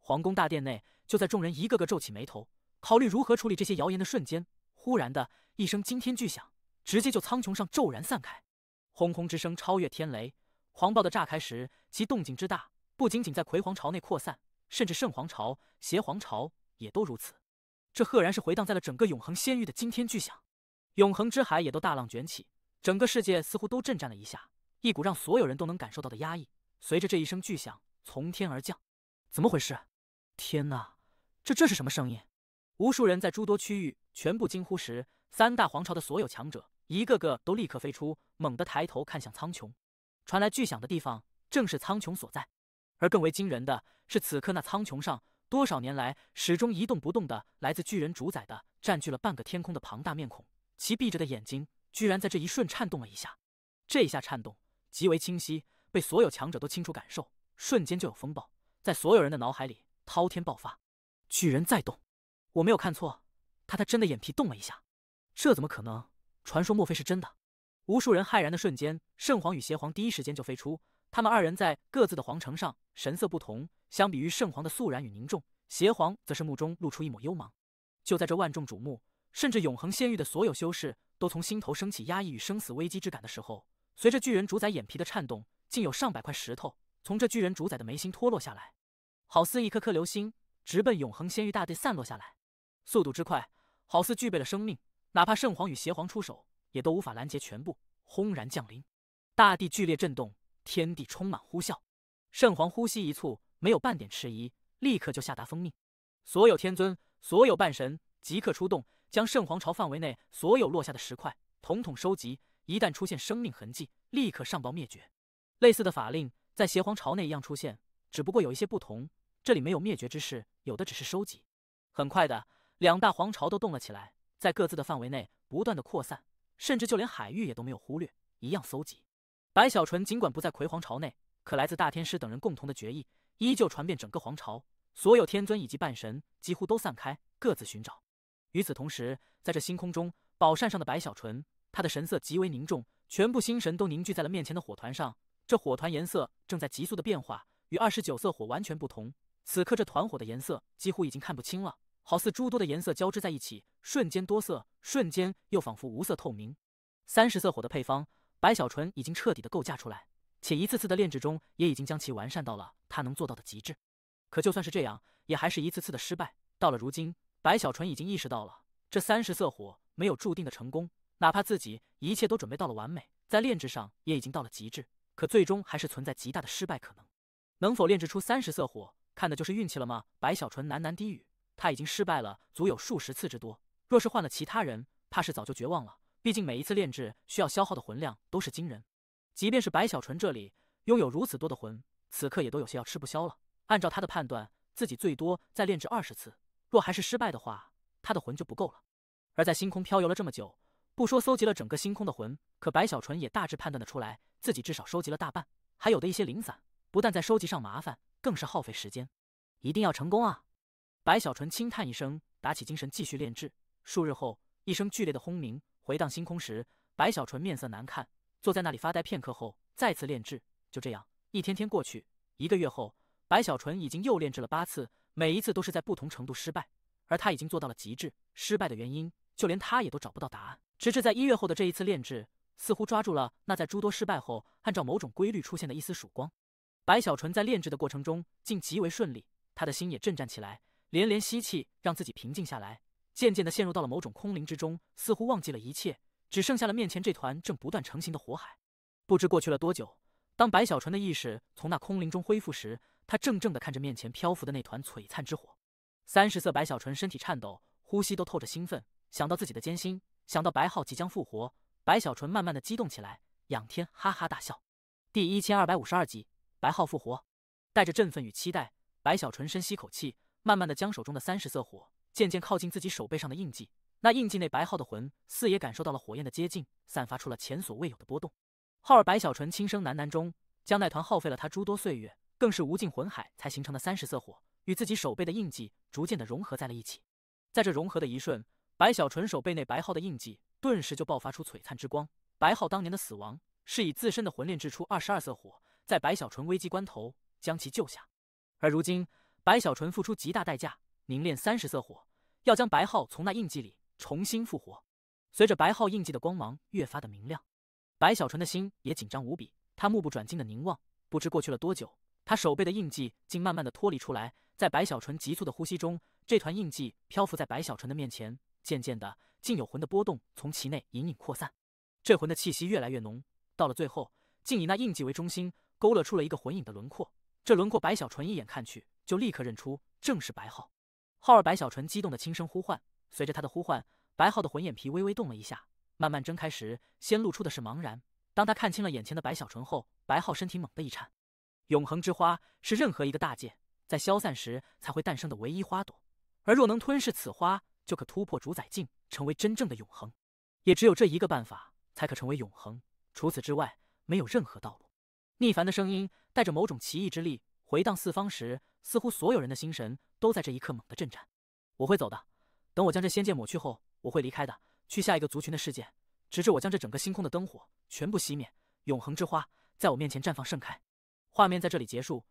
皇宫大殿内，就在众人一个个皱起眉头，考虑如何处理这些谣言的瞬间，忽然的一声惊天巨响，直接就苍穹上骤然散开，轰轰之声超越天雷，狂暴的炸开时，其动静之大，不仅仅在葵皇朝内扩散，甚至圣皇朝、邪皇朝也都如此。这赫然是回荡在了整个永恒仙域的惊天巨响，永恒之海也都大浪卷起，整个世界似乎都震颤了一下，一股让所有人都能感受到的压抑，随着这一声巨响从天而降。怎么回事？天哪，这这是什么声音？无数人在诸多区域全部惊呼时，三大皇朝的所有强者一个个都立刻飞出，猛地抬头看向苍穹，传来巨响的地方正是苍穹所在。而更为惊人的是，此刻那苍穹上。多少年来始终一动不动的来自巨人主宰的占据了半个天空的庞大面孔，其闭着的眼睛居然在这一瞬颤动了一下。这一下颤动极为清晰，被所有强者都清楚感受，瞬间就有风暴在所有人的脑海里滔天爆发。巨人在动，我没有看错，他他真的眼皮动了一下，这怎么可能？传说莫非是真的？无数人骇然的瞬间，圣皇与邪皇第一时间就飞出。他们二人在各自的皇城上神色不同，相比于圣皇的肃然与凝重，邪皇则是目中露出一抹幽芒。就在这万众瞩目，甚至永恒仙域的所有修士都从心头升起压抑与生死危机之感的时候，随着巨人主宰眼皮的颤动，竟有上百块石头从这巨人主宰的眉心脱落下来，好似一颗颗流星，直奔永恒仙域大地散落下来，速度之快，好似具备了生命，哪怕圣皇与邪皇出手，也都无法拦截全部，轰然降临，大地剧烈震动。天地充满呼啸，圣皇呼吸一促，没有半点迟疑，立刻就下达封命：所有天尊、所有半神，即刻出动，将圣皇朝范围内所有落下的石块统统收集。一旦出现生命痕迹，立刻上报灭绝。类似的法令在邪皇朝内一样出现，只不过有一些不同，这里没有灭绝之事，有的只是收集。很快的，两大皇朝都动了起来，在各自的范围内不断的扩散，甚至就连海域也都没有忽略，一样搜集。白小纯尽管不在葵皇朝内，可来自大天师等人共同的决议依旧传遍整个皇朝，所有天尊以及半神几乎都散开，各自寻找。与此同时，在这星空中，宝扇上的白小纯，他的神色极为凝重，全部心神都凝聚在了面前的火团上。这火团颜色正在急速的变化，与二十九色火完全不同。此刻这团火的颜色几乎已经看不清了，好似诸多的颜色交织在一起，瞬间多色，瞬间又仿佛无色透明。三十色火的配方。白小纯已经彻底的构架出来，且一次次的炼制中也已经将其完善到了他能做到的极致。可就算是这样，也还是一次次的失败。到了如今，白小纯已经意识到了，这三十色火没有注定的成功。哪怕自己一切都准备到了完美，在炼制上也已经到了极致，可最终还是存在极大的失败可能。能否炼制出三十色火，看的就是运气了吗？白小纯喃喃低语。他已经失败了足有数十次之多，若是换了其他人，怕是早就绝望了。毕竟每一次炼制需要消耗的魂量都是惊人，即便是白小纯这里拥有如此多的魂，此刻也都有些要吃不消了。按照他的判断，自己最多再炼制二十次，若还是失败的话，他的魂就不够了。而在星空飘游了这么久，不说搜集了整个星空的魂，可白小纯也大致判断得出来，自己至少收集了大半，还有的一些零散，不但在收集上麻烦，更是耗费时间。一定要成功啊！白小纯轻叹一声，打起精神继续炼制。数日后，一声剧烈的轰鸣。回荡星空时，白小纯面色难看，坐在那里发呆片刻后，再次炼制。就这样，一天天过去，一个月后，白小纯已经又炼制了八次，每一次都是在不同程度失败，而他已经做到了极致。失败的原因，就连他也都找不到答案。直至在一月后的这一次炼制，似乎抓住了那在诸多失败后，按照某种规律出现的一丝曙光。白小纯在炼制的过程中竟极为顺利，他的心也震颤起来，连连吸气，让自己平静下来。渐渐的陷入到了某种空灵之中，似乎忘记了一切，只剩下了面前这团正不断成型的火海。不知过去了多久，当白小纯的意识从那空灵中恢复时，他怔怔的看着面前漂浮的那团璀璨之火。三十色白小纯身体颤抖，呼吸都透着兴奋。想到自己的艰辛，想到白浩即将复活，白小纯慢慢的激动起来，仰天哈哈大笑。第一千二百五十二集，白浩复活，带着振奋与期待，白小纯深吸口气，慢慢的将手中的三十色火。渐渐靠近自己手背上的印记，那印记内白浩的魂似也感受到了火焰的接近，散发出了前所未有的波动。浩儿白小纯轻声喃喃中，将那团耗费了他诸多岁月，更是无尽魂海才形成的三十色火与自己手背的印记逐渐的融合在了一起。在这融合的一瞬，白小纯手背内白浩的印记顿时就爆发出璀璨之光。白浩当年的死亡，是以自身的魂炼制出二十二色火，在白小纯危机关头将其救下，而如今白小纯付出极大代价。凝练三十色火，要将白浩从那印记里重新复活。随着白浩印记的光芒越发的明亮，白小纯的心也紧张无比。他目不转睛的凝望，不知过去了多久，他手背的印记竟慢慢的脱离出来。在白小纯急促的呼吸中，这团印记漂浮在白小纯的面前，渐渐的，竟有魂的波动从其内隐隐扩散。这魂的气息越来越浓，到了最后，竟以那印记为中心，勾勒出了一个魂影的轮廓。这轮廓白小纯一眼看去，就立刻认出，正是白浩。浩儿，白小纯激动的轻声呼唤。随着他的呼唤，白浩的魂眼皮微微动了一下，慢慢睁开时，先露出的是茫然。当他看清了眼前的白小纯后，白浩身体猛地一颤。永恒之花是任何一个大界在消散时才会诞生的唯一花朵，而若能吞噬此花，就可突破主宰境，成为真正的永恒。也只有这一个办法，才可成为永恒。除此之外，没有任何道路。逆凡的声音带着某种奇异之力。回荡四方时，似乎所有人的心神都在这一刻猛地震颤。我会走的，等我将这仙界抹去后，我会离开的，去下一个族群的世界，直至我将这整个星空的灯火全部熄灭。永恒之花在我面前绽放盛开。画面在这里结束。